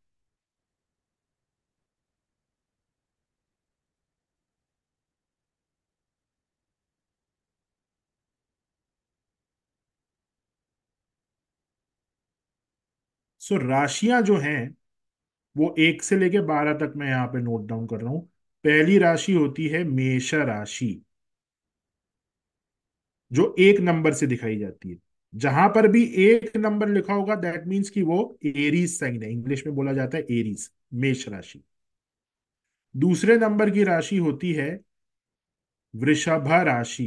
सो राशियां जो हैं वो एक से लेके बारह तक मैं यहां पे नोट डाउन कर रहा हूं पहली राशि होती है मेष राशि जो एक नंबर से दिखाई जाती है जहां पर भी एक नंबर लिखा होगा दैट मीन्स कि वो एरीज साइन है इंग्लिश में बोला जाता है एरीज मेष राशि दूसरे नंबर की राशि होती है वृषभ राशि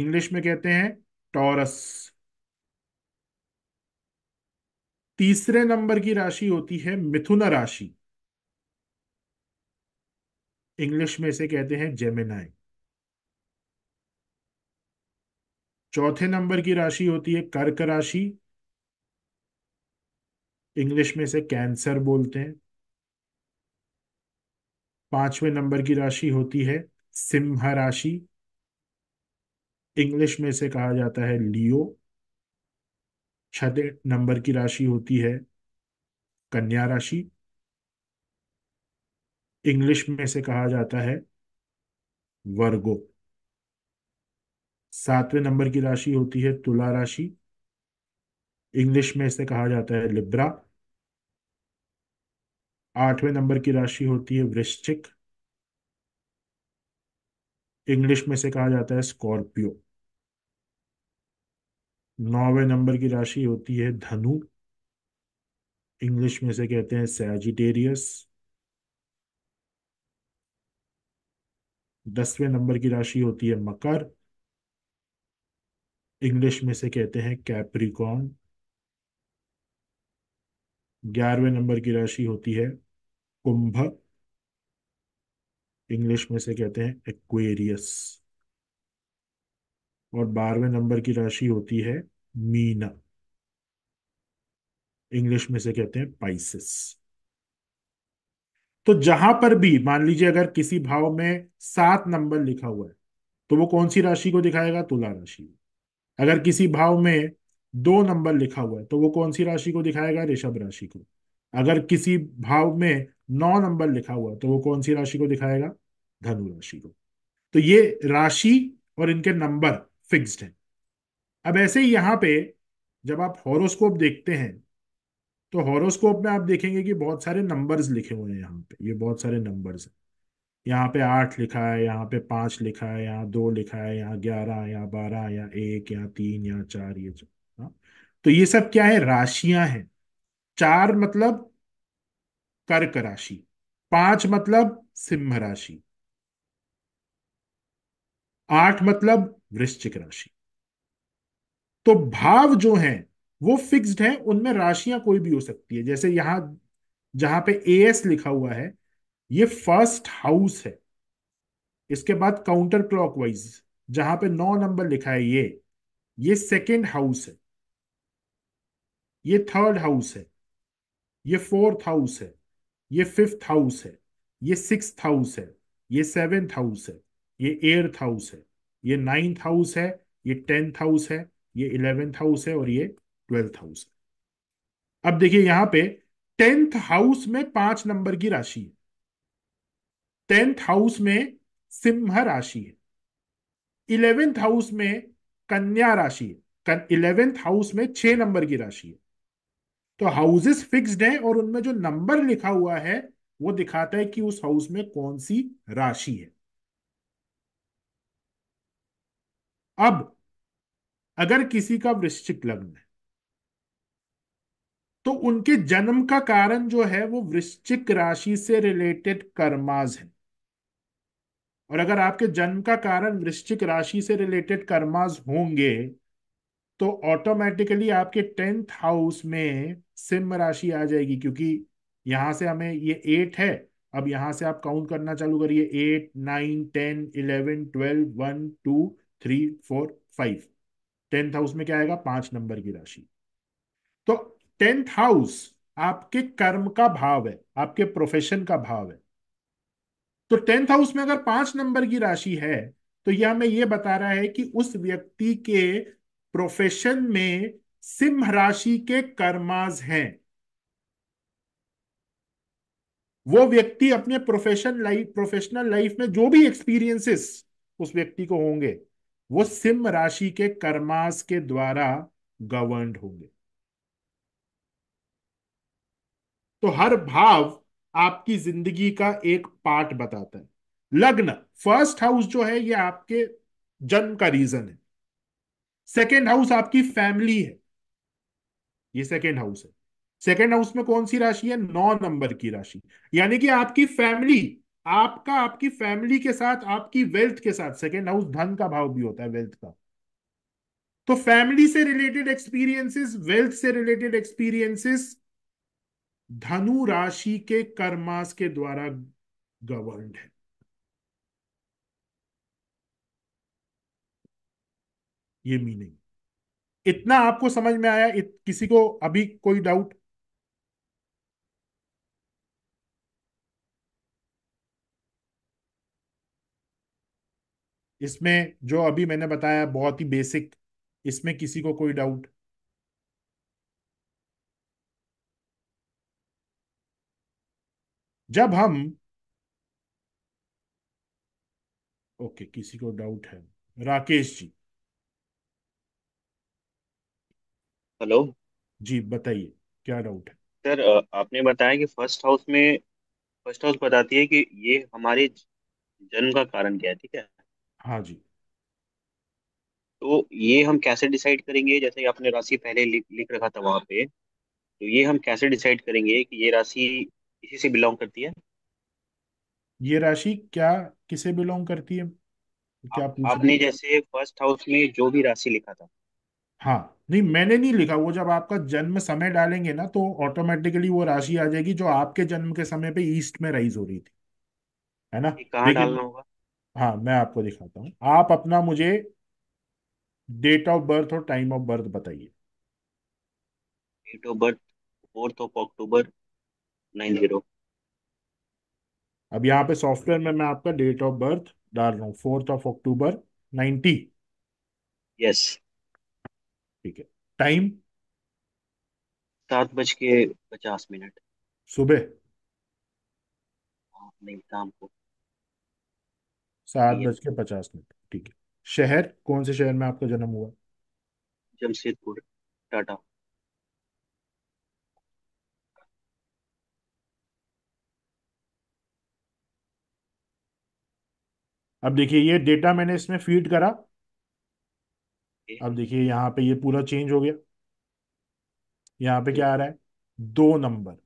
इंग्लिश में कहते हैं टॉरस तीसरे नंबर की राशि होती है मिथुन राशि इंग्लिश में इसे कहते हैं जेमिनाई चौथे नंबर की राशि होती है कर्क राशि इंग्लिश में इसे कैंसर बोलते हैं पांचवें नंबर की राशि होती है सिंह राशि इंग्लिश में इसे कहा जाता है लियो छठे नंबर की राशि होती है कन्या राशि इंग्लिश में से कहा जाता है वर्गो सातवें नंबर की राशि होती है तुला राशि इंग्लिश में इसे कहा जाता है लिब्रा आठवें नंबर की राशि होती है वृश्चिक इंग्लिश में से कहा जाता है स्कॉर्पियो नौवे नंबर की राशि होती है धनु इंग्लिश में से कहते हैं सैजिटेरियस दसवें नंबर की राशि होती है मकर इंग्लिश में से कहते हैं कैप्रिकॉन ग्यारहवें नंबर की राशि होती है कुंभ इंग्लिश में से कहते हैं एक्वेरियस और बारहवें नंबर की राशि होती है मीना इंग्लिश में से कहते हैं पाइसिस तो जहां पर भी मान लीजिए अगर किसी भाव में सात नंबर लिखा हुआ है तो वो कौन सी राशि को दिखाएगा तुला राशि अगर किसी भाव में दो नंबर लिखा हुआ है तो वो कौन सी राशि को दिखाएगा ऋषभ राशि को अगर किसी भाव में नौ नंबर लिखा हुआ है तो वो कौन सी राशि को दिखाएगा धनु राशि को तो ये राशि और इनके नंबर फिक्स्ड है अब ऐसे ही यहाँ पे जब आप हॉरोस्कोप देखते हैं तो हॉरोस्कोप में आप देखेंगे कि बहुत सारे नंबर्स लिखे हुए हैं यहाँ पे ये बहुत सारे नंबर्स हैं यहाँ पे आठ लिखा है यहाँ पे पांच लिखा है यहाँ दो लिखा है यहाँ ग्यारह यहाँ बारह यहाँ एक यहाँ तीन यहाँ चार ये हाँ तो ये सब क्या है राशियां हैं चार मतलब कर्क राशि पांच मतलब सिंह राशि आठ मतलब वृश्चिक राशि तो भाव जो है वो फिक्स्ड है उनमें राशियां कोई भी हो सकती है जैसे यहां जहां पे ए एस लिखा हुआ है ये फर्स्ट हाउस है इसके बाद काउंटर क्लॉकवाइज जहां पे नौ नंबर लिखा है ये ये सेकेंड हाउस है ये थर्ड हाउस है ये फोर्थ हाउस है ये फिफ्थ हाउस है ये सिक्स हाउस है ये सेवेंथ हाउस है ये एट्थ हाउस है ये नाइन्थ हाउस है ये टेंथ हाउस है ये इलेवेंथ हाउस है और ये ट्वेल्थ हाउस है अब देखिए यहां पे टेंथ हाउस में पांच नंबर की राशि है टेंथ हाउस में सिंह राशि है इलेवेंथ हाउस में कन्या राशि है इलेवेंथ हाउस में छह नंबर की राशि है तो हाउसेस फिक्स्ड हैं और उनमें जो नंबर लिखा हुआ है वो दिखाता है कि उस हाउस में कौन सी राशि है अब अगर किसी का वृश्चिक लग्न है तो उनके जन्म का कारण जो है वो वृश्चिक राशि से रिलेटेड कर्माज है और अगर आपके जन्म का कारण वृश्चिक राशि से रिलेटेड कर्माज होंगे तो ऑटोमेटिकली आपके टेंथ हाउस में सिम राशि आ जाएगी क्योंकि यहां से हमें ये एट है अब यहां से आप काउंट करना चालू करिए eight nine ten eleven twelve one two three four five tenth house में क्या आएगा पांच नंबर की राशि तो टेंथ हाउस आपके कर्म का भाव है आपके प्रोफेशन का भाव है तो टेंथ हाउस में अगर पांच नंबर की राशि है तो यह हमें यह बता रहा है कि उस व्यक्ति के प्रोफेशन में सिंह राशि के कर्माज हैं वो व्यक्ति अपने प्रोफेशन लाइफ प्रोफेशनल लाइफ में जो भी एक्सपीरियंसेस उस व्यक्ति को होंगे वो सिम राशि के कर्मास के द्वारा गवर्न होंगे तो हर भाव आपकी जिंदगी का एक पार्ट बताता है लग्न फर्स्ट हाउस जो है ये आपके जन्म का रीजन है सेकेंड हाउस आपकी फैमिली है ये सेकेंड हाउस है सेकेंड हाउस में कौन सी राशि है नौ नंबर की राशि यानी कि आपकी फैमिली आपका आपकी फैमिली के साथ आपकी वेल्थ के साथ सेकेंड हाउस धन का भाव भी होता है वेल्थ का तो फैमिली से रिलेटेड एक्सपीरियंसेस वेल्थ से रिलेटेड एक्सपीरियंसेस धनु राशि के कर्मास के द्वारा गवर्न है ये मीनिंग इतना आपको समझ में आया इत, किसी को अभी कोई डाउट इसमें जो अभी मैंने बताया बहुत ही बेसिक इसमें किसी को कोई डाउट जब हम ओके किसी को डाउट है राकेश जी हेलो जी बताइए क्या डाउट है सर आपने बताया कि फर्स्ट हाउस में फर्स्ट हाउस बताती है कि ये हमारे जन्म का कारण क्या है ठीक है हाँ जी तो ये हम कैसे डिसाइड करेंगे जैसे आपने राशि पहले लिख लिख रखा था वहां पे तो ये हम कैसे डिसाइड करेंगे कि ये राशि इसी से बिलोंग करती है ये राशि क्या किसे बिलोंग करती है आप, क्या पूछ रहे आपने हो जैसे फर्स्ट हाउस में जो भी राशि लिखा था हाँ नहीं मैंने नहीं लिखा वो जब आपका जन्म समय डालेंगे ना तो ऑटोमेटिकली वो राशि आ जाएगी जो आपके जन्म के समय पे ईस्ट में राइज हो रही थी है ना ये कहाँ लेकिन डालना होगा हाँ मैं आपको दिखाता हूँ आप अपना मुझे डेट ऑफ बर्थ और टाइम ऑफ बर्थ बताइए date of birth fourth of October nine zero अब यहाँ पे सॉफ्टवेयर में मैं आपका डेट ऑफ बर्थ डाल रहा हूँ fourth of October ninety yes ठीक है टाइम सात बज के पचास मिनट सुबह हाँ, नहीं शाम को सात बज के पचास मिनट ठीक है शहर कौन से शहर में आपका जन्म हुआ जमशेदपुर टाटा अब देखिए ये डेटा मैंने इसमें फीड करा अब देखिए यहां पे ये पूरा चेंज हो गया यहां पे क्या आ रहा है दो नंबर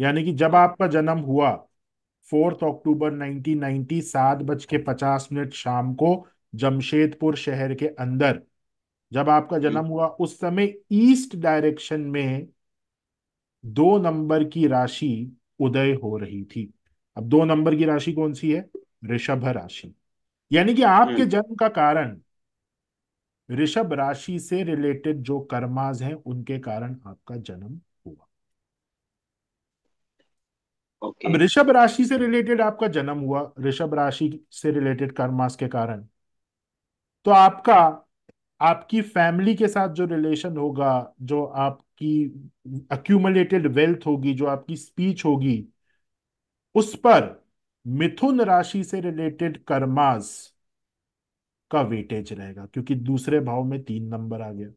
यानी कि जब आपका जन्म हुआ फोर्थ अक्टूबर 1990 सात बज के पचास मिनट शाम को जमशेदपुर शहर के अंदर जब आपका जन्म हुआ उस समय ईस्ट डायरेक्शन में दो नंबर की राशि उदय हो रही थी अब दो नंबर की राशि कौन सी है ऋषभ राशि यानी कि आपके जन्म का कारण ऋषभ राशि से रिलेटेड जो कर्माज हैं उनके कारण आपका जन्म ओके अब ऋषभ राशि से रिलेटेड आपका जन्म हुआ ऋषभ राशि से रिलेटेड कर्मास के कारण तो आपका आपकी फैमिली के साथ जो रिलेशन होगा जो आपकी अक्यूमुलेटेड वेल्थ होगी जो आपकी स्पीच होगी उस पर मिथुन राशि से रिलेटेड कर्मास का वेटेज रहेगा क्योंकि दूसरे भाव में तीन नंबर आ गया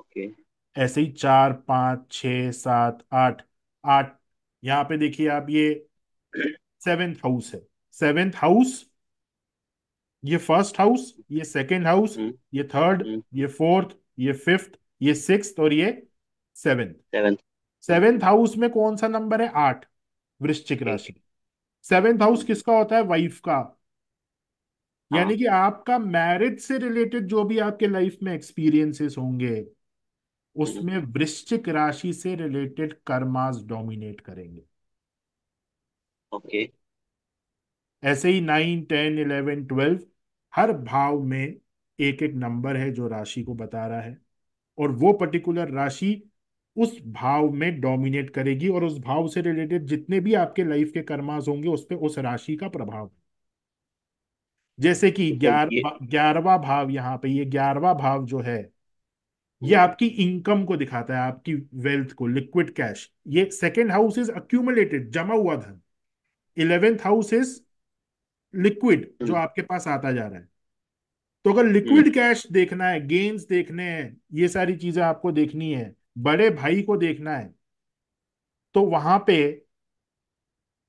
ओके okay. ऐसे ही चार पांच छ सात आठ आठ यहाँ पे देखिए आप ये सेवेंथ हाउस है सेवेंथ हाउस ये फर्स्ट हाउस ये सेकेंड हाउस हम्म। ये थर्ड हम्म। ये फोर्थ ये फिफ्थ ये सिक्स और ये सेवेंथ सेवेंथ हाउस में कौन सा नंबर है आठ वृश्चिक हम्म। राशि सेवेंथ हाउस किसका होता है वाइफ का यानी हाँ। कि आपका मैरिज से रिलेटेड जो भी आपके लाइफ में एक्सपीरियंसेस होंगे उसमें हम्म। वृश्चिक राशि से रिलेटेड कर्मास डोमिनेट करेंगे ओके okay. ऐसे ही नाइन टेन इलेवन ट्वेल्व हर भाव में एक एक नंबर है जो राशि को बता रहा है और वो पर्टिकुलर राशि उस भाव में डोमिनेट करेगी और उस भाव से रिलेटेड जितने भी आपके लाइफ के कर्मास होंगे उस पर उस राशि का प्रभाव जैसे कि ग्यारहवा ग्यारहवा भाव यहाँ पे ये ग्यारहवा भाव जो है ये आपकी इनकम को दिखाता है आपकी वेल्थ को लिक्विड कैश ये सेकेंड हाउस इज अक्यूमुलेटेड जमा हुआ धन इलेवेंथ हाउस इज लिक्विड जो hmm. आपके पास आता जा रहा है तो अगर लिक्विड कैश hmm. देखना है गेन्स देखने हैं ये सारी चीजें आपको देखनी है बड़े भाई को देखना है तो वहां पे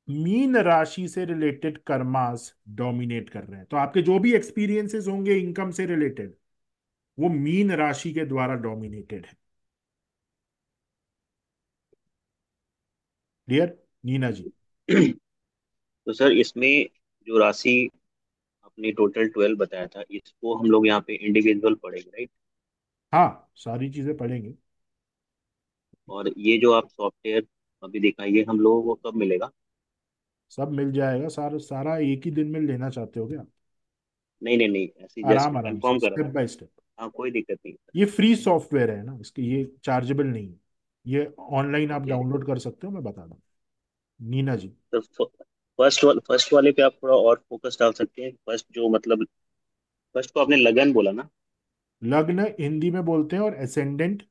मीन राशि से रिलेटेड कर्मास डोमिनेट कर रहे हैं तो आपके जो भी एक्सपीरियंसेस होंगे इनकम से रिलेटेड वो मीन राशि के द्वारा डोमिनेटेड है डियर नीना जी तो सर इसमें जो राशि आपने टोटल ट्वेल्व बताया था इसको हम लोग यहाँ पे इंडिविजुअल पढ़ेंगे राइट हाँ सारी चीजें पढ़ेंगे और ये जो आप सॉफ्टवेयर अभी देखा ये हम लोगों को कब मिलेगा सब मिल जाएगा सार, सारा एक ही दिन में लेना चाहते हो क्या नहीं नहीं नहीं ऐसे आराम आराम स्टेप बाय स्टेप हाँ कोई दिक्कत नहीं ये फ्री सॉफ्टवेयर है ना इसके ये चार्जेबल नहीं है ये ऑनलाइन आप डाउनलोड कर सकते हो मैं बता दूं नीना जी तो फर्स्ट वाले फर्स्ट वाले पे आप थोड़ा और फोकस डाल सकते हैं फर्स्ट जो मतलब फर्स्ट को आपने लगन बोला ना लग्न हिंदी में बोलते हैं और एसेंडेंट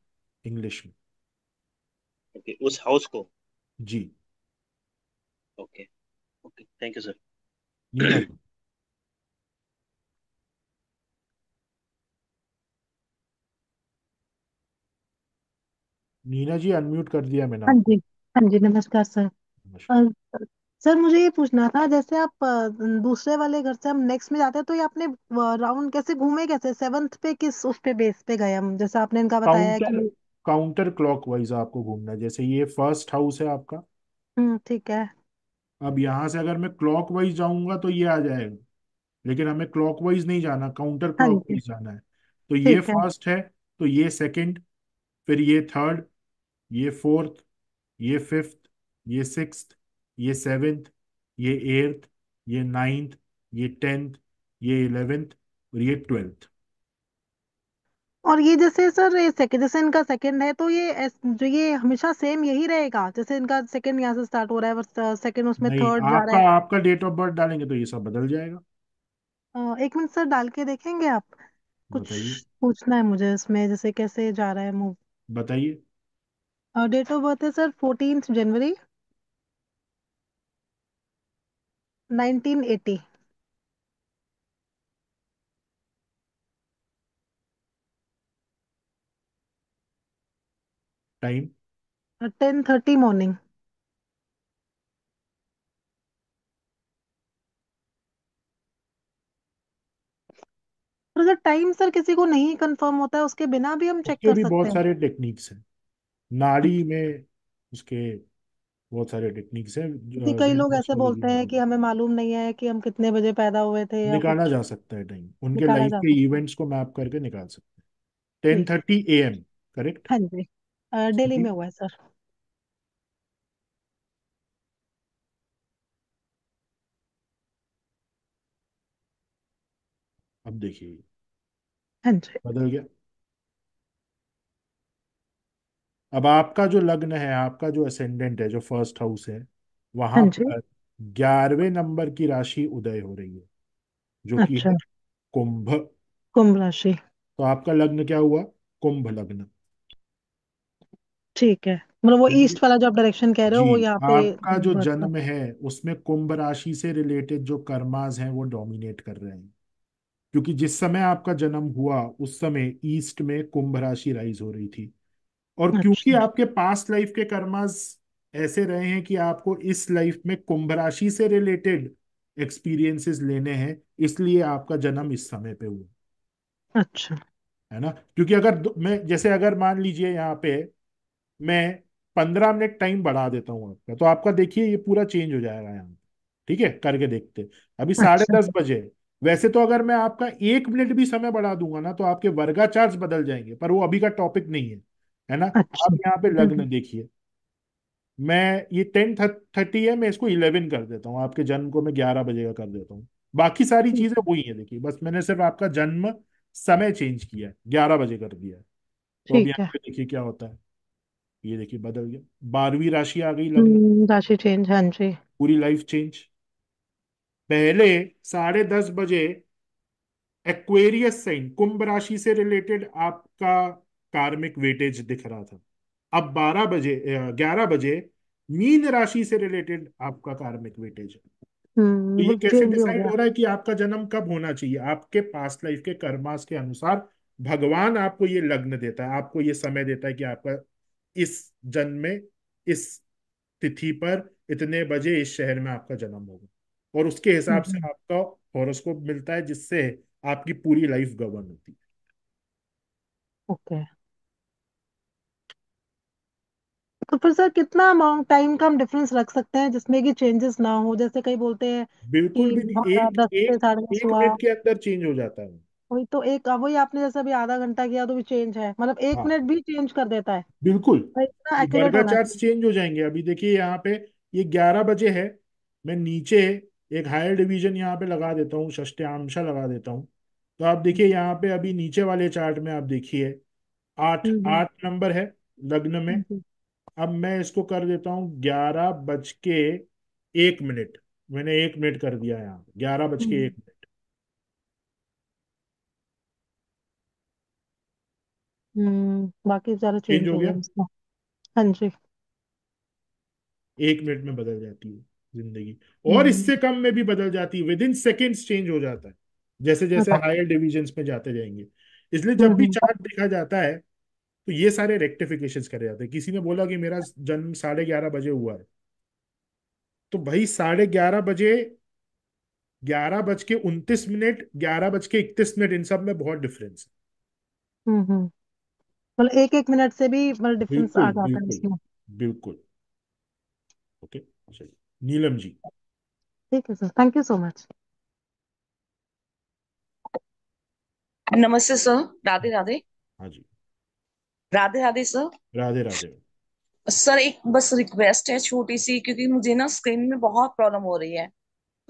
इंग्लिश में ओके उस हाउस को जी okay okay thank you sir Neena ji Neena ji unmute कर दिया मैंने हाँ जी हाँ जी नमस्कार सर नमस्कार। सर मुझे ये पूछना था जैसे आप दूसरे वाले घर से हम नेक्स्ट में जाते हैं तो ये आपने राउंड कैसे घूमे कैसे सेवंथ पे किस उस पे बेस पे गए हम जैसे आपने इनका बताया है काउंटर कि काउंटर क्लॉकवाइज आपको घूमना जैसे ये फर्स्ट हाउस है आपका हम्म, ठीक है अब यहाँ से अगर मैं क्लॉकवाइज जाऊंगा तो ये आ जाएगा लेकिन हमें क्लॉकवाइज नहीं जाना काउंटर हाँ जी क्लॉकवाइज जाना है तो ये ठीक है फर्स्ट है तो ये सेकंड फिर ये थर्ड ये फोर्थ ये फिफ्थ ये सिक्स ये सेवेंथ ये एट्थ ये नाइन्थ ये टेंथ ये इलेवेंथ और ये ट्वेल्थ और ये जैसे सर ये सेकंड जैसे इनका सेकंड है तो ये जो ये हमेशा सेम यही रहेगा जैसे इनका सेकंड यहाँ से स्टार्ट हो रहा है सेकंड उसमें नहीं थर्ड जा रहा आपका है आपका डेट ऑफ बर्थ डालेंगे तो ये सब बदल जाएगा एक मिनट सर डाल के देखेंगे आप कुछ बताइए पूछना है मुझे इसमें जैसे कैसे जा रहा है मूव बताइए Uh, uh, और डेट ऑफ बर्थ है sir fourteen January eighty time ten thirty morning time sir किसी को नहीं कंफर्म होता है उसके बिना भी हम चेक कर भी सकते बहुत हैं बहुत सारे टेक्निक्स हैं नाड़ी में उसके बहुत सारे टेक्निक्स हैं कि कई लोग ऐसे बोलते हैं कि हमें मालूम नहीं है कि हम कितने बजे पैदा हुए थे या कुछ निकाला जा सकता है टाइम उनके निकाला लाइफ जा के सकता इवेंट्स को मैप करके निकाल सकते हैं टेन ठीक है थर्टी ए एम करेक्ट हाँ जी डेली में हुआ है सर अब देखिए हाँ जी बदल गया अब आपका जो लग्न है आपका जो असेंडेंट है जो फर्स्ट हाउस है वहां हाँ जी पर ग्यारहवें नंबर की राशि उदय हो रही है जो कि अच्छा है कुंभ कुंभ राशि तो आपका लग्न क्या हुआ कुंभ लग्न ठीक है मतलब वो जी ईस्ट वाला जो आप डायरेक्शन कह रहे हो वो यहाँ पे आपका जो मतलब जन्म है उसमें कुंभ राशि से रिलेटेड जो कर्माज हैं वो डोमिनेट कर रहे हैं क्योंकि जिस समय आपका जन्म हुआ उस समय ईस्ट में कुंभ राशि राइज हो रही थी और क्योंकि अच्छा आपके पास्ट लाइफ के कर्मास ऐसे रहे हैं कि आपको इस लाइफ में कुंभ राशि से रिलेटेड एक्सपीरियंसेस लेने हैं इसलिए आपका जन्म इस समय पे हुआ अच्छा है ना क्योंकि अगर मैं जैसे अगर मान लीजिए यहाँ पे मैं पंद्रह मिनट टाइम बढ़ा देता हूँ आपका तो आपका देखिए ये पूरा चेंज हो जाएगा यहाँ ठीक है करके देखते अभी अच्छा। साढ़े अच्छा। दस बजे वैसे तो अगर मैं आपका एक मिनट भी समय बढ़ा दूंगा ना तो आपके वर्गाचार्ज बदल जाएंगे पर वो अभी का टॉपिक नहीं है है ना अच्छा। आप यहाँ पे लग्न हम्म। देखिए मैं ये टेन थर्टी है मैं इसको इलेवन कर देता हूँ आपके जन्म को मैं ग्यारह बजे का कर देता हूँ बाकी सारी हम्म। चीजें वही है देखिए बस मैंने सिर्फ आपका जन्म समय चेंज किया है ग्यारह बजे कर दिया है तो अब यहाँ पे देखिए क्या होता है ये देखिए बदल गया बारहवीं राशि आ गई लग्न हम्म, राशि चेंज हाँ जी पूरी लाइफ चेंज पहले साढ़े दस बजे एक्वेरियस साइन कुंभ राशि से रिलेटेड आपका कार्मिक वेटेज दिख रहा था अब 12 बजे 11 बजे मीन राशि से रिलेटेड आपका कार्मिक वेटेज है हम्म, तो ये कैसे डिसाइड हो रहा है कि आपका जन्म कब होना चाहिए आपके पास लाइफ के कर्मास के अनुसार भगवान आपको ये लग्न देता है आपको ये समय देता है कि आपका इस जन्म में इस तिथि पर इतने बजे इस शहर में आपका जन्म होगा और उसके हिसाब से हम्म। आपका हॉरोस्कोप मिलता है जिससे आपकी पूरी लाइफ गवर्न होती है ओके okay. तो फिर सर कितना अमाउंट टाइम का हम डिफरेंस रख सकते हैं जिसमें कि चेंजेस ना हो जैसे कई बोलते हैं बिल्कुल भी नहीं एक दस एक साढ़े दस एक हुआ मिनट के अंदर चेंज हो जाता है वही तो एक वही आपने जैसे अभी आधा घंटा किया तो भी चेंज है मतलब एक हाँ मिनट भी चेंज कर देता है बिल्कुल तो इतना एक्यूरेट होना चार्ट्स चेंज हो जाएंगे अभी देखिए यहाँ पे ये ग्यारह बजे है मैं नीचे एक हायर डिवीजन यहाँ पे लगा देता हूँ षष्ट्यांश लगा देता हूँ तो आप देखिए हम्म। यहाँ पे अभी नीचे वाले चार्ट में आप देखिए आठ हम्म, हम्म। आठ नंबर है लग्न में अब मैं इसको कर देता हूं ग्यारह बज के एक मिनट मैंने एक मिनट कर दिया यहाँ ग्यारह बज के हम्म। एक मिनट हम्म, बाकी सारा चेंज हो गया हाँ जी एक मिनट में बदल जाती है जिंदगी और हम्म। इससे कम में भी बदल जाती है विद इन सेकेंड्स चेंज हो जाता है जैसे जैसे हायर डिविजन्स में जाते जाएंगे इसलिए जब भी चार्ट देखा जाता है तो ये सारे रेक्टिफिकेशन करे जाते हैं किसी ने बोला कि मेरा जन्म साढ़े ग्यारह बजे हुआ है तो भाई साढ़े ग्यारह बजे ग्यारह बज के उनतीस मिनट ग्यारह बज के इकतीस मिनट इन सब में बहुत डिफरेंस है हम्म, हम्म। मतलब एक एक मिनट से भी मतलब डिफरेंस आ जाता है इसमें बिल्कुल ओके चलिए नीलम जी ठीक है sir thank you so much नमस्ते सर राधे राधे हाँ जी राधे राधे सर राधे राधे सर एक बस रिक्वेस्ट है छोटी सी क्योंकि मुझे ना स्क्रीन में बहुत प्रॉब्लम हो रही है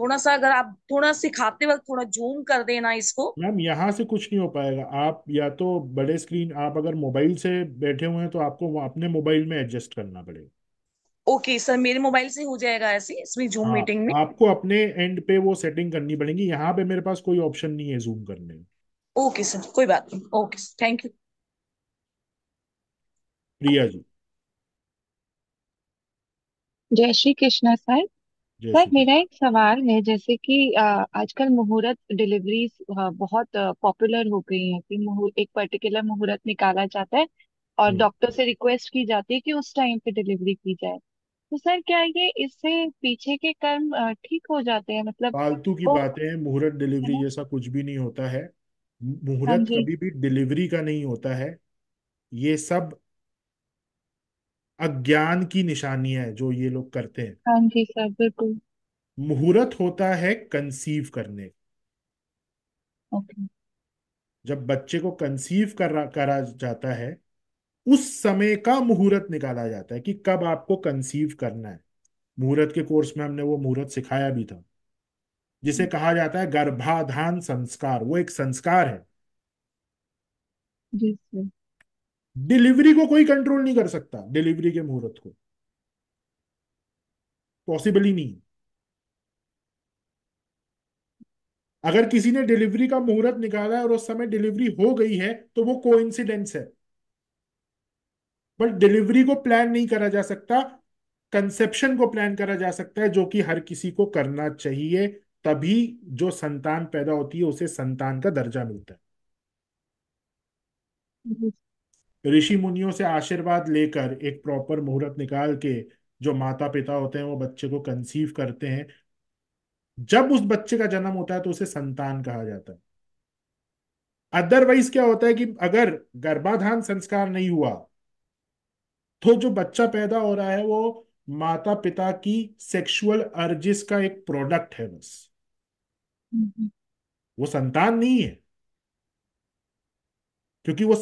थोड़ा सा अगर आप थोड़ा सिखाते वक्त थोड़ा जूम कर देना इसको मैम यहाँ से कुछ नहीं हो पाएगा आप या तो बड़े स्क्रीन आप अगर मोबाइल से बैठे हुए हैं तो आपको अपने मोबाइल में एडजस्ट करना पड़ेगा ओके सर मेरे मोबाइल से हो जाएगा ऐसे इसमें जूम हाँ, मीटिंग में आपको अपने एंड पे वो सेटिंग करनी पड़ेगी यहाँ पे मेरे पास कोई ऑप्शन नहीं है जूम करने ओके सर कोई बात नहीं okay thank you Priya ji जय श्री कृष्णा सर सर मेरा एक सवाल है जैसे कि आजकल मुहूर्त डिलीवरी बहुत पॉपुलर हो गई है कि एक पर्टिकुलर मुहूर्त निकाला जाता है और हम्म। डॉक्टर से रिक्वेस्ट की जाती है कि उस टाइम पे डिलीवरी की जाए तो सर क्या ये इससे पीछे के कर्म ठीक हो जाते हैं मतलब फालतू की वो बातें हैं मुहूर्त डिलीवरी जैसा कुछ भी नहीं होता है मुहूर्त हाँ मुहूर्त जी कभी भी डिलीवरी का नहीं होता है ये सब अज्ञान की निशानी है जो ये लोग करते हैं हाँ जी सर बिल्कुल मुहूर्त होता है कंसीव करने ओके जब बच्चे को कंसीव करा करा जाता है उस समय का मुहूर्त निकाला जाता है कि कब आपको कंसीव करना है मुहूर्त के कोर्स में हमने वो मुहूर्त सिखाया भी था जिसे कहा जाता है गर्भाधान संस्कार वो एक संस्कार है जी सर डिलीवरी को कोई कंट्रोल नहीं कर सकता डिलीवरी के मुहूर्त को पॉसिबल ही नहीं अगर किसी ने डिलीवरी का मुहूर्त निकाला है और उस समय डिलीवरी हो गई है तो वो कोइंसिडेंस है बट डिलीवरी को प्लान नहीं करा जा सकता कंसेप्शन को प्लान करा जा सकता है जो कि हर किसी को करना चाहिए तभी जो संतान पैदा होती है उसे संतान का दर्जा मिलता है ऋषि मुनियों से आशीर्वाद लेकर एक प्रॉपर मुहूर्त निकाल के जो माता पिता होते हैं वो बच्चे को कंसीव करते हैं जब उस बच्चे का जन्म होता है तो उसे संतान कहा जाता है अदरवाइज क्या होता है कि अगर गर्भाधान संस्कार नहीं हुआ तो जो बच्चा पैदा हो रहा है वो माता पिता की सेक्सुअल अर्जिस का एक प्रोडक्ट है बस हम्म। वो संतान नहीं है क्योंकि वो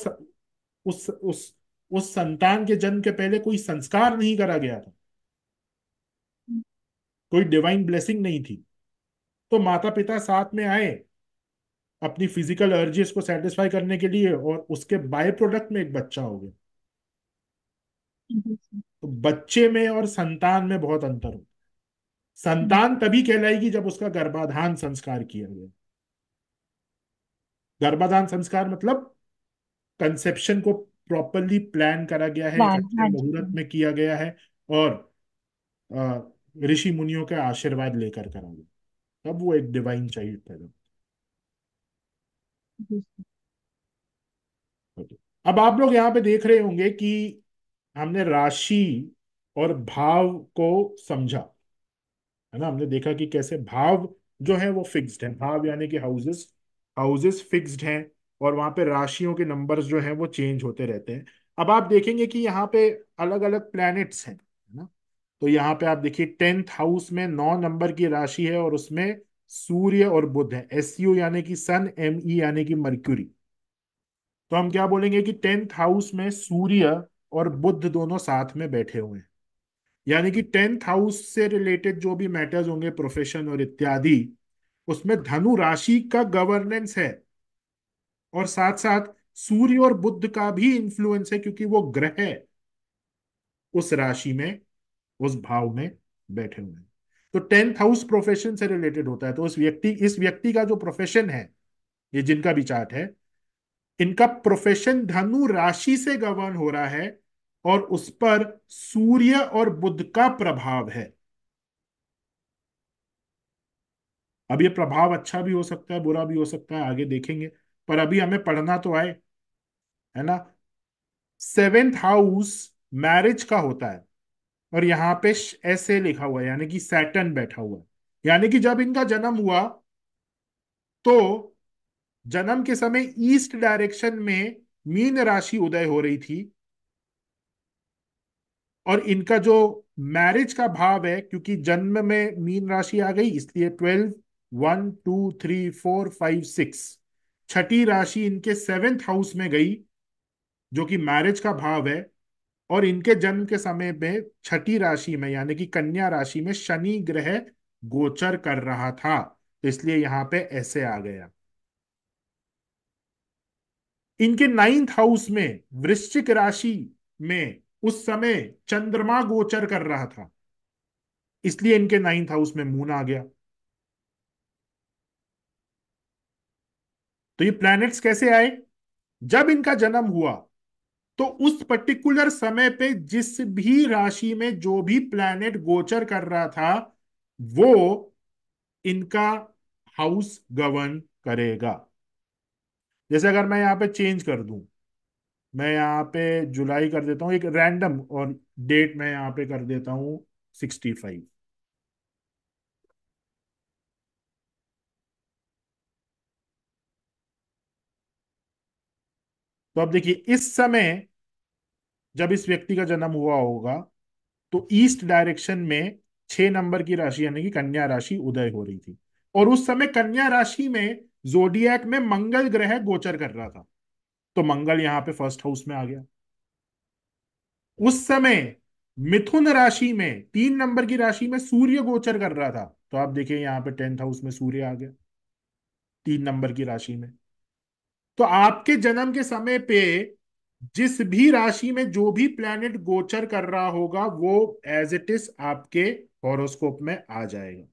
उस उस उस संतान के जन्म के पहले कोई संस्कार नहीं करा गया था कोई डिवाइन ब्लेसिंग नहीं थी तो माता पिता साथ में आए अपनी फिजिकल अर्जीज को सेटिस्फाई करने के लिए और उसके बाय प्रोडक्ट में एक बच्चा हो गया तो बच्चे में और संतान में बहुत अंतर हो संतान तभी कहलाएगी जब उसका गर्भाधान संस्कार किया गया गर्भाधान संस्कार मतलब कंसेप्शन को प्रॉपरली प्लान करा गया है हाँ मुहूर्त में किया गया है और ऋषि मुनियों के आशीर्वाद लेकर करा गया तब वो एक डिवाइन चाइल्ड था होता अब आप लोग यहाँ पे देख रहे होंगे कि हमने राशि और भाव को समझा है ना हमने देखा कि कैसे भाव जो है वो फिक्स्ड है भाव यानी कि हाउसेस हाउसेस फिक्स्ड हैं और वहाँ पे राशियों के नंबर्स जो हैं वो चेंज होते रहते हैं अब आप देखेंगे कि यहाँ पे अलग अलग प्लैनेट्स हैं ना तो यहाँ पे आप देखिए टेंथ हाउस में नौ नंबर की राशि है और उसमें सूर्य और बुध है एस यू यानी कि सन एम ई यानी कि मर्क्यूरी तो हम क्या बोलेंगे कि टेंथ हाउस में सूर्य और बुध दोनों साथ में बैठे हुए हैं यानी कि टेंथ हाउस से रिलेटेड जो भी मैटर्स होंगे प्रोफेशन और इत्यादि उसमें धनु राशि का गवर्नेंस है और साथ साथ सूर्य और बुद्ध का भी इन्फ्लुएंस है क्योंकि वो ग्रह उस राशि में उस भाव में बैठे हुए हैं तो टेंथ हाउस प्रोफेशन से रिलेटेड होता है तो उस व्यक्ति इस व्यक्ति का जो प्रोफेशन है ये जिनका भी चार्ट है इनका प्रोफेशन धनु राशि से गवर्न हो रहा है और उस पर सूर्य और बुद्ध का प्रभाव है अब ये प्रभाव अच्छा भी हो सकता है बुरा भी हो सकता है आगे देखेंगे पर अभी हमें पढ़ना तो आए है ना सेवेंथ हाउस मैरिज का होता है और यहां पे ऐसे लिखा हुआ है यानी कि सैटन बैठा हुआ है यानी कि जब इनका जन्म हुआ तो जन्म के समय ईस्ट डायरेक्शन में मीन राशि उदय हो रही थी और इनका जो मैरिज का भाव है क्योंकि जन्म में मीन राशि आ गई इसलिए twelve one two three four five six छठी राशि इनके सेवेंथ हाउस में गई जो कि मैरिज का भाव है और इनके जन्म के समय में छठी राशि में यानी कि कन्या राशि में शनि ग्रह गोचर कर रहा था तो इसलिए यहां पे ऐसे आ गया इनके नाइन्थ हाउस में वृश्चिक राशि में उस समय चंद्रमा गोचर कर रहा था इसलिए इनके नाइन्थ हाउस में मून आ गया तो ये प्लैनेट्स कैसे आए जब इनका जन्म हुआ तो उस पर्टिकुलर समय पे जिस भी राशि में जो भी प्लैनेट गोचर कर रहा था वो इनका हाउस गवर्न करेगा जैसे अगर मैं यहां पे चेंज कर दूं मैं यहां पे जुलाई कर देता हूं एक रैंडम और डेट मैं यहां पे कर देता हूं सिक्सटी फाइव तो अब देखिए इस समय जब इस व्यक्ति का जन्म हुआ होगा तो ईस्ट डायरेक्शन में छह नंबर की राशि यानी कि कन्या राशि उदय हो रही थी और उस समय कन्या राशि में जोडियक में मंगल ग्रह गोचर कर रहा था तो मंगल यहां पे फर्स्ट हाउस में आ गया उस समय मिथुन राशि में तीन नंबर की राशि में सूर्य गोचर कर रहा था तो आप देखिए यहां पे टेंथ हाउस में सूर्य आ गया तीन नंबर की राशि में तो आपके जन्म के समय पे जिस भी राशि में जो भी प्लैनेट गोचर कर रहा होगा वो एज इट इज आपके हॉरोस्कोप में आ जाएगा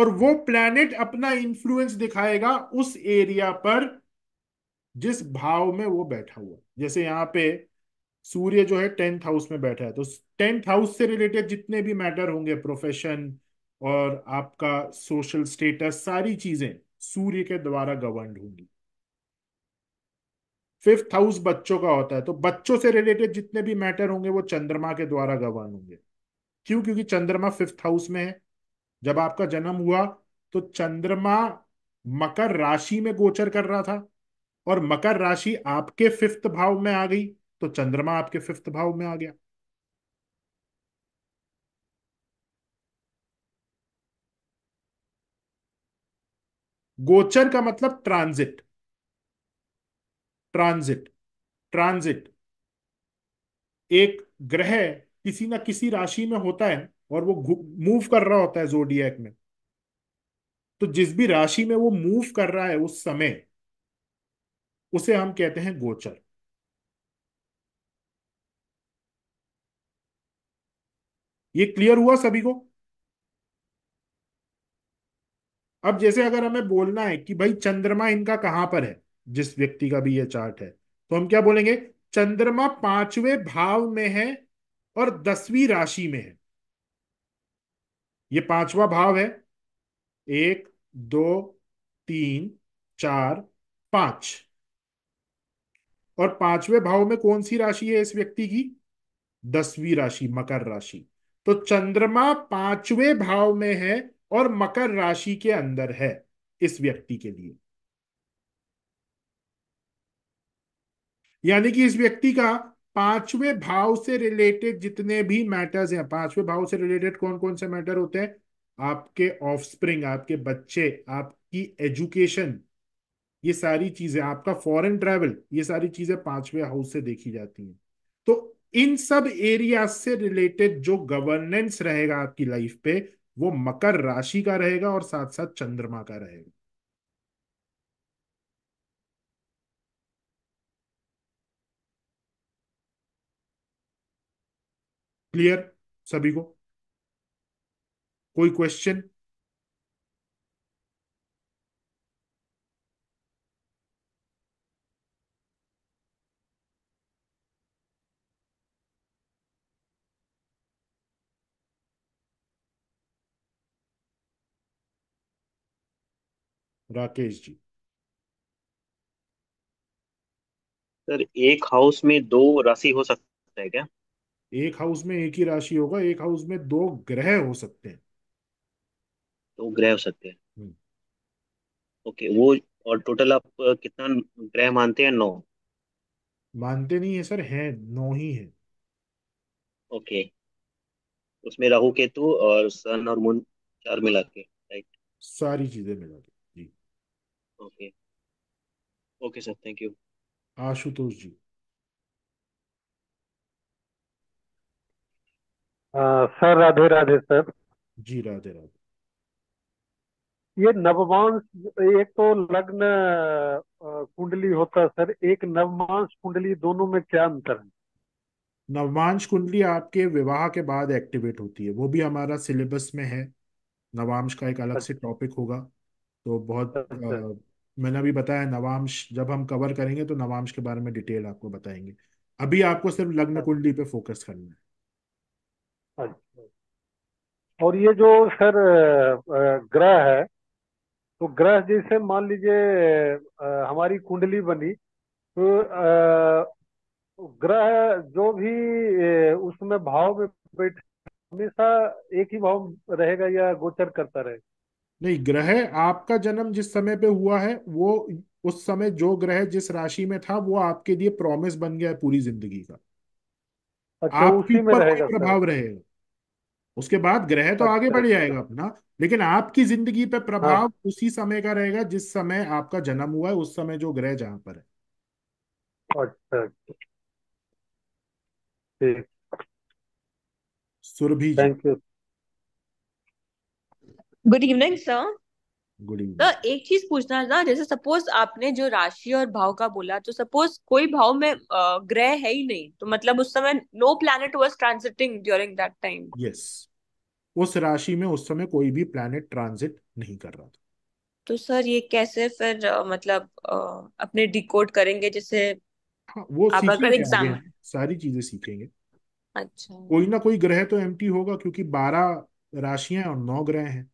और वो प्लेनेट अपना इंफ्लुएंस दिखाएगा उस एरिया पर जिस भाव में वो बैठा हुआ जैसे यहां पे सूर्य जो है टेंथ हाउस में बैठा है तो टेंथ हाउस से रिलेटेड जितने भी मैटर होंगे प्रोफेशन और आपका सोशल स्टेटस सारी चीजें सूर्य के द्वारा गवर्न होंगी फिफ्थ हाउस बच्चों का होता है तो बच्चों से रिलेटेड जितने भी मैटर होंगे वो चंद्रमा के द्वारा गवर्न होंगे क्यों क्योंकि चंद्रमा फिफ्थ हाउस में है जब आपका जन्म हुआ तो चंद्रमा मकर राशि में गोचर कर रहा था और मकर राशि आपके फिफ्थ भाव में आ गई तो चंद्रमा आपके फिफ्थ भाव में आ गया गोचर का मतलब ट्रांजिट ट्रांजिट ट्रांजिट एक ग्रह किसी ना किसी राशि में होता है और वो मूव कर रहा होता है जोडियक में तो जिस भी राशि में वो मूव कर रहा है उस समय उसे हम कहते हैं गोचर ये क्लियर हुआ सभी को अब जैसे अगर हमें बोलना है कि भाई चंद्रमा इनका कहां पर है जिस व्यक्ति का भी ये चार्ट है तो हम क्या बोलेंगे चंद्रमा पांचवें भाव में है और दसवीं राशि में है ये पांचवा भाव है एक दो तीन चार पांच और पांचवें भाव में कौन सी राशि है इस व्यक्ति की दसवीं राशि मकर राशि तो चंद्रमा पांचवें भाव में है और मकर राशि के अंदर है इस व्यक्ति के लिए यानी कि इस व्यक्ति का पांचवे भाव से रिलेटेड जितने भी मैटर्स हैं पांचवे भाव से रिलेटेड कौन कौन से मैटर होते हैं आपके ऑफस्प्रिंग आपके बच्चे आपकी एजुकेशन ये सारी चीजें आपका फॉरेन ट्रेवल ये सारी चीजें पांचवे हाउस से देखी जाती हैं तो इन सब एरिया से रिलेटेड जो गवर्नेंस रहेगा आपकी लाइफ पे वो मकर राशि का रहेगा और साथ साथ चंद्रमा का रहेगा क्लियर सभी को कोई क्वेश्चन राकेश जी सर एक हाउस में दो राशि हो सकता है क्या एक हाउस में एक ही राशि होगा एक हाउस में दो ग्रह हो सकते हैं दो ग्रह हो सकते हैं हम्म। ओके वो और टोटल आप कितना ग्रह मानते हैं नौ मानते नहीं है सर है नौ ही है ओके उसमें राहु केतु और सन और मून चार मिला के राइट सारी चीजें मिला के okay okay sir thank you Ashutosh ji sir Radhe Radhe sir जी राधे राधे ये नवमांस एक तो लग्न कुंडली होता सर एक नवमांश कुंडली दोनों में क्या अंतर है नवमांश कुंडली आपके विवाह के बाद एक्टिवेट होती है वो भी हमारा सिलेबस में है नवांश का एक अलग से टॉपिक अच्छा। होगा तो बहुत आ, अच्छा। मैंने अभी बताया नवांश जब हम कवर करेंगे तो नवांश के बारे में डिटेल आपको बताएंगे अभी आपको सिर्फ लग्न कुंडली पे फोकस करना है अच्छा। और ये जो सर ग्रह है तो ग्रह जैसे मान लीजिए हमारी कुंडली बनी तो ग्रह जो भी उसमें भाव में बैठ हमेशा एक ही भाव रहेगा या गोचर करता रहेगा नहीं ग्रह आपका जन्म जिस समय पे हुआ है वो उस समय जो ग्रह जिस राशि में था वो आपके लिए प्रॉमिस बन गया है पूरी जिंदगी का अच्छा, उसी आपके ऊपर कोई रहेगा सर प्रभाव रहेगा उसके बाद ग्रह तो आगे अच्छा, आगे बढ़ अच्छा। जाएगा अपना लेकिन आपकी जिंदगी पे हाँ। प्रभाव हाँ। उसी समय का रहेगा जिस समय आपका जन्म हुआ है उस समय जो ग्रह जहां पर है अच्छा, अच्छा ठीक Surabhi ji thank you good evening sir good evening sir एक चीज पूछना है ना जैसे सपोज आपने जो राशि और भाव का बोला तो सपोज कोई भाव में ग्रह है ही नहीं तो मतलब उस समय no planet was transiting during that time yes उस राशि में उस समय कोई भी प्लैनेट ट्रांजिट नहीं कर रहा था तो सर ये कैसे फिर अ, मतलब अ, अपने डिकोड करेंगे जैसे हाँ, वो आप अगर सीखेंगे आगे एग्जाम सारी चीजें सीखेंगे अच्छा कोई ना कोई ग्रह तो एम्प्टी होगा क्योंकि बारह राशियां और नौ ग्रह हैं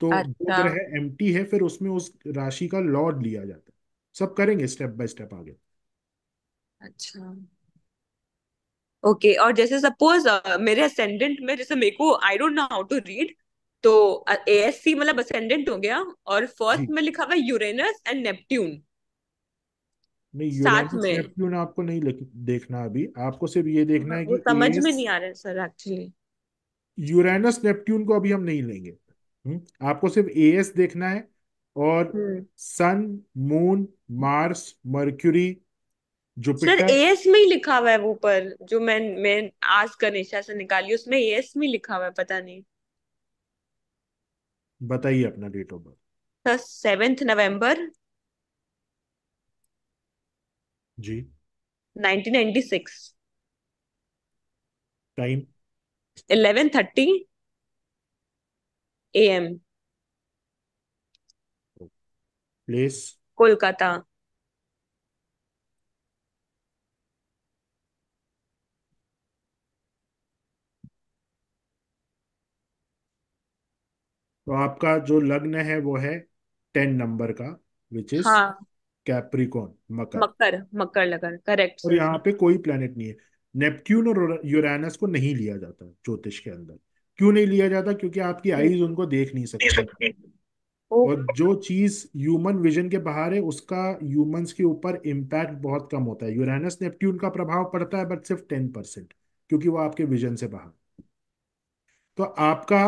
तो जो अच्छा ग्रह एम्प्टी है फिर उसमें उस राशि का लॉर्ड लिया जाता है सब करेंगे स्टेप बाय स्टेप आगे अच्छा ओके okay, और जैसे सपोज uh, मेरे असेंडेंट में जैसे मेरे को I don't know how to read तो ए एस सी मतलब असेंडेंट हो गया और फर्स्ट में लिखा हुआ यूरेनस एंड नेपट्यून नहीं साथ यूरेनस में नेपट्यून आपको नहीं देखना अभी आपको सिर्फ ये देखना हाँ, है वो कि समझ में एस नहीं आ रहा है सर एक्चुअली यूरेनस नेपट्यून को अभी हम नहीं लेंगे हुँ? हम्म, आपको सिर्फ एएस देखना है और sun moon Mars Mercury sir Jupiter sir AS में ही लिखा हुआ है वो पर जो मैं मैं आज गणेशा से निकाली उसमें एएस में लिखा हुआ है पता नहीं बताइए अपना date of birth sir seventh November जी nineteen ninety six time thirty AM place Kolkata तो आपका जो लग्न है वो है टेन नंबर का विच इज हाँ कैप्रिकॉन मकर मकर मकर लगन करेक्ट और यहाँ पे कोई प्लेनेट नहीं है नेपट्यून और यूरानस को नहीं लिया जाता ज्योतिष के अंदर क्यों नहीं लिया जाता क्योंकि आपकी आईज उनको देख नहीं सकती और जो चीज ह्यूमन विजन के बाहर है उसका ह्यूमंस के ऊपर इम्पैक्ट बहुत कम होता है यूरेनस नेपट्यून का प्रभाव पड़ता है बट सिर्फ टेन परसेंट क्योंकि वो आपके विजन से बाहर तो आपका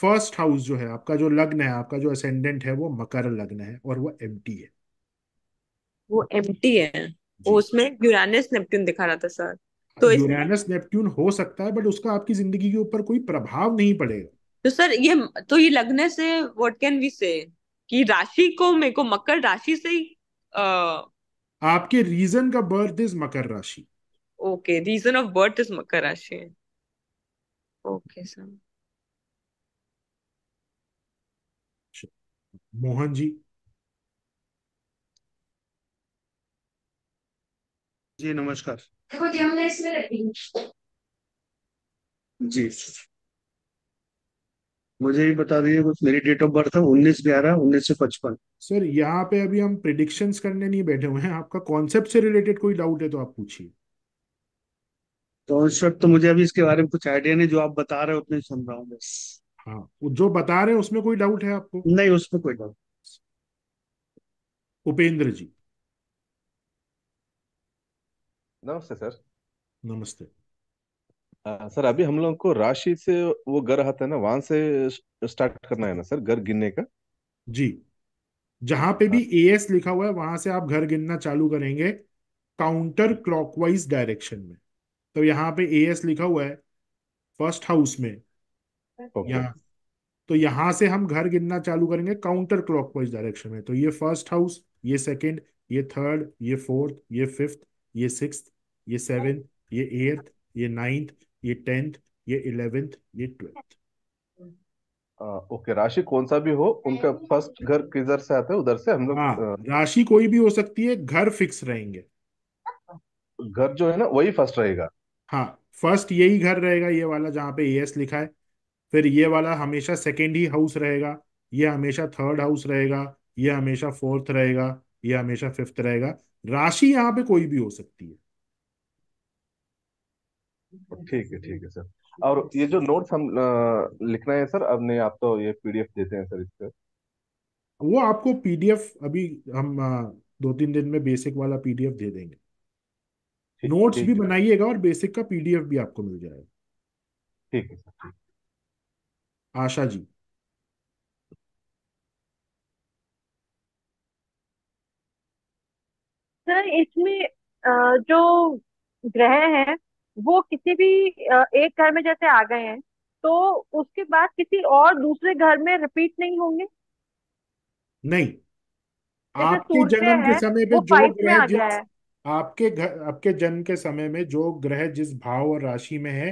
फर्स्ट हाउस जो है आपका जो लग्न है आपका जो असेंडेंट है वो मकर लग्न है और वो एम है वो एम है उसमें यूरेनस नेपट्यून दिखा रहा था सर तो यूरेनस नेपट्यून हो सकता है बट उसका आपकी जिंदगी के ऊपर कोई प्रभाव नहीं पड़ेगा तो सर ये तो ये लगने से व्हाट कैन वी से कि राशि को मेरे को मकर राशि से ही आपके रीजन का बर्थ इज मकर राशि okay reason of birth is मकर राशि ओके सर मोहन जी जी नमस्कार देखो जी हमने इसमें रखी दी जी मुझे भी बता दीजिए कुछ मेरी डेट ऑफ बर्थ है उन्नीस ग्यारह उन्नीस सौ पचपन सर यहाँ पे अभी हम प्रिडिक्शंस करने नहीं बैठे हुए हैं आपका कॉन्सेप्ट से रिलेटेड कोई डाउट है तो आप पूछिए कॉन्सेप्ट तो मुझे अभी इसके बारे में कुछ आइडिया नहीं जो आप बता रहे हो उतने सुन रहा हूँ बस हाँ जो बता रहे हैं उसमें कोई डाउट है आपको नहीं उसमें कोई डाउट उपेंद्र जी नमस्ते सर नमस्ते आ, सर अभी हम लोगों को राशि से वो घर आता है ना वहां से स्टार्ट करना है ना सर घर गिनने का जी जहां पे भी ए हाँ। एस लिखा हुआ है वहां से आप घर गिनना चालू करेंगे काउंटर क्लॉकवाइज डायरेक्शन में तो यहाँ पे ए एस लिखा हुआ है फर्स्ट हाउस में यहाँ तो यहां से हम घर गिनना चालू करेंगे काउंटर क्लॉकवाइज डायरेक्शन में तो ये फर्स्ट हाउस ये सेकंड ये थर्ड ये फोर्थ ये फिफ्थ ये सिक्स ये सेवेंथ ये एट्थ ये नाइन्थ ये टेंथ ये इलेवेंथ ये ट्वेल्थ ओके राशि कौन सा भी हो उनका फर्स्ट घर किधर से आता है उधर से हम लोग हाँ, राशि कोई भी हो सकती है घर फिक्स रहेंगे घर जो है ना वही फर्स्ट रहेगा हाँ फर्स्ट यही घर रहेगा ये वाला जहाँ पे एस लिखा है फिर ये वाला हमेशा सेकेंड ही हाउस रहेगा ये हमेशा थर्ड हाउस रहेगा ये हमेशा फोर्थ रहेगा ये हमेशा फिफ्थ रहेगा राशि यहाँ पे कोई भी हो सकती है ठीक है ठीक है सर और ये जो नोट्स हम लिखना है सर नहीं आप तो ये पीडीएफ देते हैं सर इससे वो आपको पीडीएफ अभी हम दो तीन दिन में बेसिक वाला पीडीएफ दे देंगे नोट्स भी बनाइएगा और बेसिक का पीडीएफ भी आपको मिल जाएगा ठीक है सर आशा जी सर इसमें जो ग्रह हैं वो किसी भी एक घर में जैसे आ गए हैं तो उसके बाद किसी और दूसरे घर में रिपीट नहीं होंगे नहीं जैसे आपके सूर्य जन्म के है समय पे वो जो फाइव में ग्रह आ गया जिस है आपके घर आपके जन्म के समय में जो ग्रह जिस भाव और राशि में है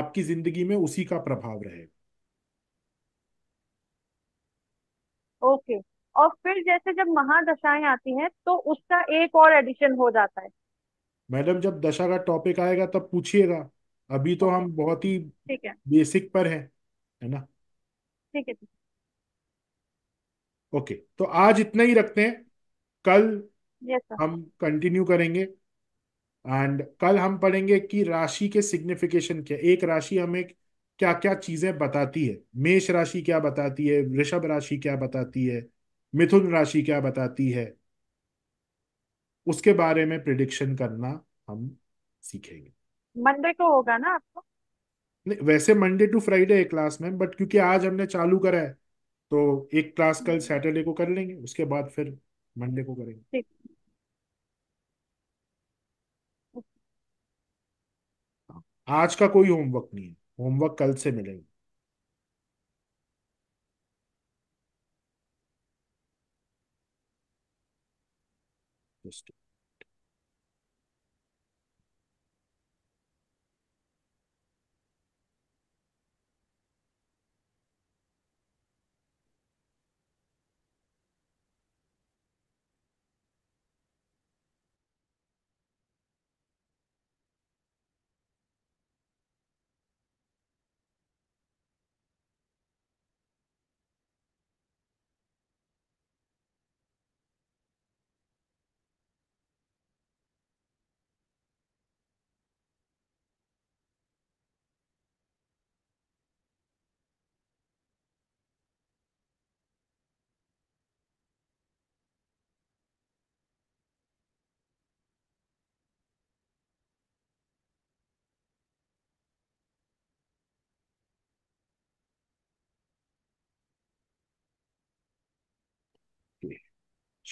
आपकी जिंदगी में उसी का प्रभाव रहेगा ओके okay. और फिर जैसे जब महादशाएं आती हैं तो उसका एक और एडिशन हो जाता है मैडम जब दशा का टॉपिक आएगा तब पूछिएगा अभी तो हम बहुत ही ठीक है बेसिक पर हैं है ना ठीक है ओके तो आज इतना ही रखते हैं कल यस सर हम कंटिन्यू करेंगे एंड कल हम पढ़ेंगे कि राशि के सिग्निफिकेशन क्या एक राशि हमें क्या क्या चीजें बताती है मेष राशि क्या बताती है वृषभ राशि क्या बताती है मिथुन राशि क्या बताती है उसके बारे में प्रिडिक्शन करना हम सीखेंगे मंडे को होगा ना आपको नहीं वैसे मंडे टू फ्राइडे है क्लास में बट क्योंकि आज हमने चालू करा है तो एक क्लास कल सैटरडे हम्म। को कर लेंगे उसके बाद फिर मंडे को करेंगे हाँ, आज का कोई होमवर्क नहीं है होमवर्क कल से मिलेगा interested.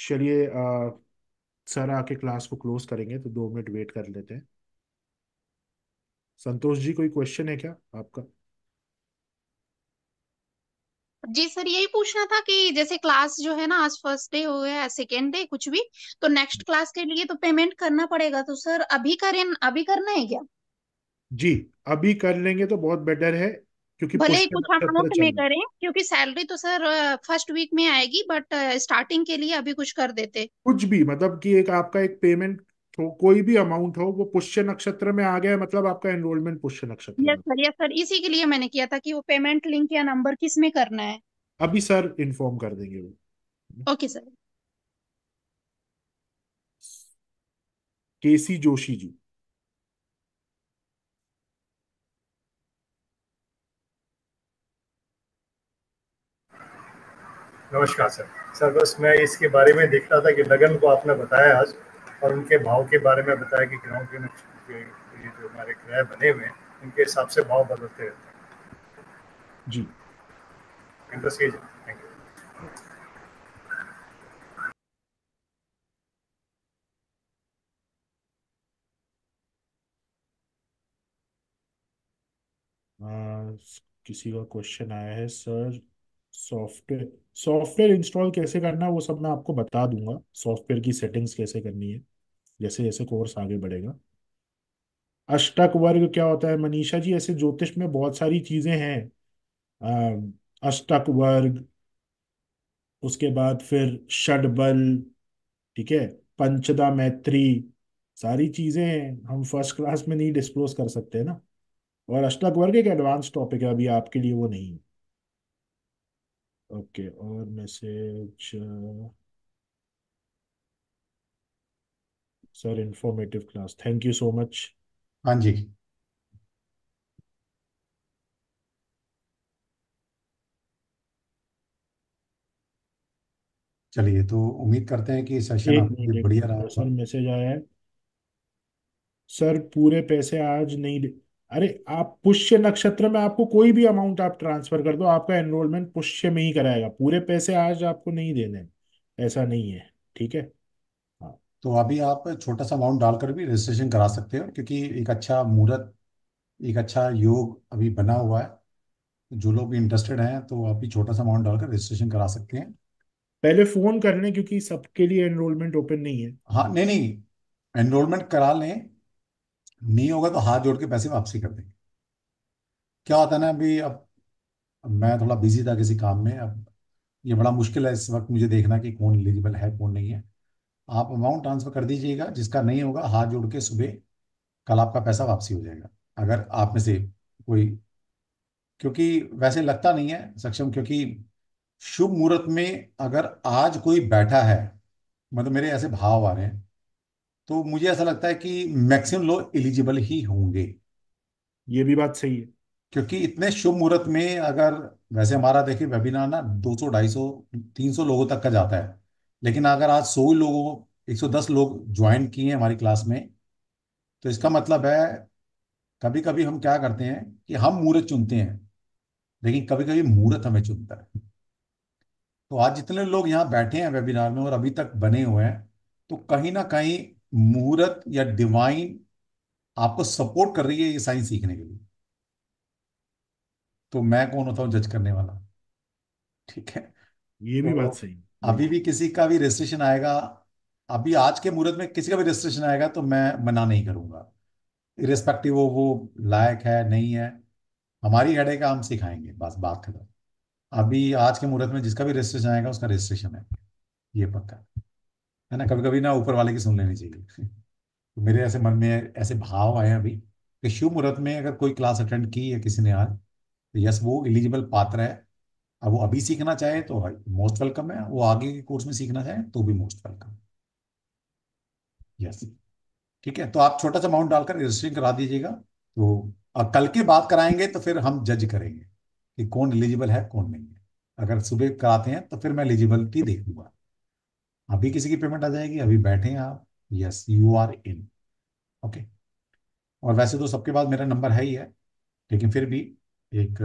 चलिए सर आके क्लास को क्लोज करेंगे तो दो मिनट वेट कर लेते हैं संतोष जी कोई क्वेश्चन है क्या आपका जी सर यही पूछना था कि जैसे क्लास जो है ना आज फर्स्ट डे हो गया सेकेंड डे कुछ भी तो नेक्स्ट क्लास के लिए तो पेमेंट करना पड़ेगा तो सर अभी करें अभी करना है क्या जी अभी कर लेंगे तो बहुत बेटर है क्योंकि भले ही कुछ अमाउंट में करें क्योंकि सैलरी तो सर फर्स्ट वीक में आएगी बट स्टार्टिंग के लिए अभी कुछ कर देते कुछ भी मतलब कि एक आपका एक पेमेंट हो कोई भी अमाउंट हो वो पुष्य नक्षत्र में आ गया मतलब आपका एनरोलमेंट पुष्य नक्षत्र यस सर यस सर इसी के लिए मैंने किया था कि वो पेमेंट लिंक या नंबर किस में करना है अभी सर इन्फॉर्म कर देंगे वो ओके सर केसी जोशी जी नमस्कार सर सर बस मैं इसके बारे में देख रहा था कि लगन को आपने बताया आज और उनके भाव के बारे में बताया कि ग्रहों के ये जो हमारे ग्रह बने हुए हैं उनके हिसाब से भाव बदलते रहते हैं जी थैंक यू किसी का क्वेश्चन आया है सर सॉफ्टवेयर सॉफ्टवेयर इंस्टॉल कैसे करना वो सब मैं आपको बता दूंगा सॉफ्टवेयर की सेटिंग्स कैसे करनी है जैसे जैसे कोर्स आगे बढ़ेगा अष्टक वर्ग क्या होता है मनीषा जी ऐसे ज्योतिष में बहुत सारी चीजें हैं अष्टक वर्ग उसके बाद फिर षडबल ठीक है पंचदा मैत्री सारी चीजें हैं हम फर्स्ट क्लास में नहीं डिस्क्लोज कर सकते ना और अष्टक वर्ग एक एडवांस टॉपिक है अभी आपके लिए वो नहीं है ओके और message sir informative class thank you so much हाँ जी चलिए तो उम्मीद करते हैं कि सेशन एक मिनट बढ़िया रहा सर मैसेज आया है सर पूरे पैसे आज नहीं दे- अरे आप पुष्य नक्षत्र में आपको कोई भी अमाउंट आप ट्रांसफर कर दो आपका एनरोलमेंट पुष्य में ही कराएगा पूरे पैसे आज आपको नहीं देने ऐसा नहीं है ठीक है हाँ। तो अभी आप छोटा सा अमाउंट डालकर भी रजिस्ट्रेशन करा सकते हो क्योंकि एक अच्छा मुहूर्त एक अच्छा योग अभी बना हुआ है जो लोग इंटरेस्टेड हैं तो आप भी छोटा सा अमाउंट डालकर रजिस्ट्रेशन करा सकते हैं पहले फोन कर लें क्योंकि सबके लिए एनरोलमेंट ओपन नहीं है हाँ नहीं नहीं एनरोलमेंट करा लें नहीं होगा तो हाथ जोड़ के पैसे वापसी कर देंगे क्या होता है ना अभी अब मैं थोड़ा बिजी था किसी काम में अब ये बड़ा मुश्किल है इस वक्त मुझे देखना कि कौन एलिजिबल है कौन नहीं है आप अमाउंट ट्रांसफर कर दीजिएगा जिसका नहीं होगा हाथ जोड़ के सुबह कल आपका पैसा वापसी हो जाएगा अगर आप में से कोई क्योंकि वैसे लगता नहीं है सक्षम क्योंकि शुभ मुहूर्त में अगर आज कोई बैठा है मतलब मेरे ऐसे भाव आ रहे हैं तो मुझे ऐसा लगता है कि मैक्सिमम लोग एलिजिबल ही होंगे ये भी बात सही है क्योंकि इतने शुभ मुहूर्त में अगर वैसे हमारा देखिए वेबिनार ना 200 250 300 लोगों तक का जाता है लेकिन अगर आज 100 लोगों 110 लोग ज्वाइन किए हैं हमारी क्लास में तो इसका मतलब है कभी कभी हम क्या करते हैं कि हम मुहूर्त चुनते हैं लेकिन कभी कभी मुहूर्त हमें चुनता है तो आज जितने लोग यहाँ बैठे हैं वेबिनार में और अभी तक बने हुए हैं तो कहीं ना कहीं मुहूर्त या डिवाइन आपको सपोर्ट कर रही है ये साइंस सीखने के लिए तो मैं कौन होता हूं जज करने वाला ठीक है ये भी तो बात सही अभी भी किसी का भी रजिस्ट्रेशन आएगा अभी आज के मुहूर्त में किसी का भी रजिस्ट्रेशन आएगा तो मैं मना नहीं करूंगा इरेस्पेक्टिव वो वो लायक है नहीं है हमारी हेड का हम सिखाएंगे बस बात खत्म अभी आज के मुहूर्त में जिसका भी रजिस्ट्रेशन आएगा उसका रजिस्ट्रेशन है ये पक्का है ना कभी कभी ना ऊपर वाले की सुन लेनी चाहिए तो मेरे ऐसे मन में ऐसे भाव आए अभी कि शिव मुहूर्त में अगर कोई क्लास अटेंड की है किसी ने आज तो यस वो एलिजिबल पात्र है अब वो अभी सीखना चाहे तो मोस्ट वेलकम है वो आगे के कोर्स में सीखना चाहे तो भी मोस्ट वेलकम यस ठीक है तो आप छोटा सा अमाउंट डालकर रजिस्ट्रिंग करा दीजिएगा तो कल के बाद कराएंगे तो फिर हम जज करेंगे कि कौन एलिजिबल है कौन नहीं है अगर सुबह कराते हैं तो फिर मैं एलिजिबिलिटी देख लूंगा अभी किसी की पेमेंट आ जाएगी अभी बैठे हैं आप yes you are in okay और वैसे तो सबके पास मेरा नंबर है ही है लेकिन फिर भी एक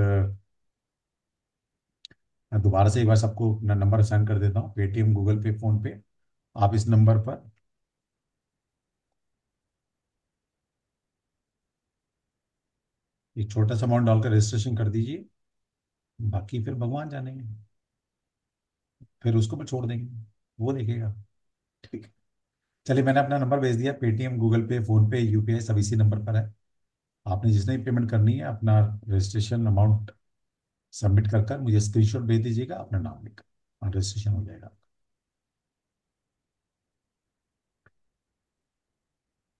दोबारा से एक बार सबको अपना नंबर सेंड कर देता हूँ पेटीएम गूगल पे फोन पे आप इस नंबर पर एक छोटा सा अमाउंट डालकर रजिस्ट्रेशन कर दीजिए बाकी फिर भगवान जानेंगे फिर उसको भी छोड़ देंगे वो देखिएगा ठीक चलिए मैंने अपना नंबर भेज दिया Paytm Google Pay PhonePe UPI सब इसी नंबर पर है आपने जिसने भी पेमेंट करनी है अपना रजिस्ट्रेशन अमाउंट सबमिट कर कर मुझे स्क्रीनशॉट भेज दीजिएगा अपना नाम लिखकर और हाँ, रजिस्ट्रेशन हो जाएगा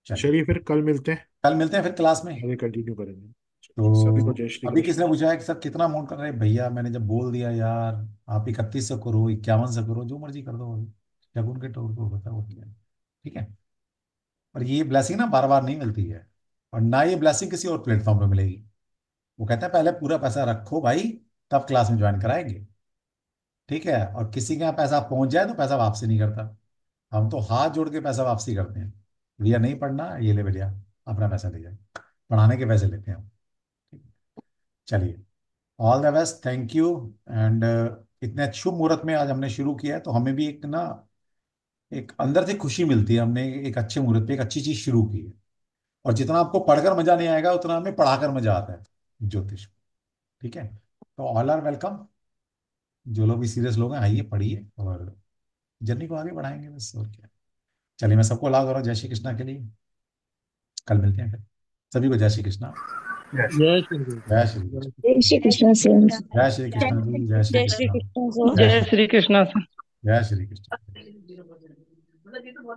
चलिए फिर कल मिलते हैं कल मिलते हैं फिर क्लास में कंटिन्यू करेंगे सभी तो को जय श्री अभी किसने ने पूछा है कि सर कितना अमाउंट कर रहे हैं भैया मैंने जब बोल दिया यार आप इकतीस सौ करो इक्यावन सौ करो जो मर्जी कर दो जब उनके टोर को बताओ क्या ठीक है और ये ब्लेसिंग ना बार बार नहीं मिलती है और ना ये ब्लेसिंग किसी और प्लेटफॉर्म पर मिलेगी वो कहता है पहले पूरा पैसा रखो भाई तब क्लास में ज्वाइन कराएंगे ठीक है और किसी के यहाँ पैसा पहुंच जाए तो पैसा वापसी नहीं करता हम तो हाथ जोड़ के पैसा वापसी करते हैं भैया नहीं पढ़ना ये ले भैया अपना पैसा ले जाए पढ़ाने के पैसे लेते हैं हम चलिए all the best thank you and इतने शुभ मुहूर्त में आज हमने शुरू किया है तो हमें भी एक ना एक अंदर से खुशी मिलती है हमने एक अच्छे मुहूर्त पे एक अच्छी चीज शुरू की है और जितना आपको पढ़कर मजा नहीं आएगा उतना हमें पढ़ाकर मजा आता है ज्योतिष ठीक है तो ऑल आर वेलकम जो लोग भी सीरियस लोग हैं आइए पढ़िए और जर्नी को आगे बढ़ाएंगे बस और क्या चलिए मैं सबको अलाउ कर रहा हूँ जय श्री कृष्णा के लिए कल मिलते हैं फिर सभी को जय श्री कृष्णा जय श्री कृष्ण जय श्री कृष्ण जय श्री कृष्ण जय श्री कृष्ण जय श्री कृष्ण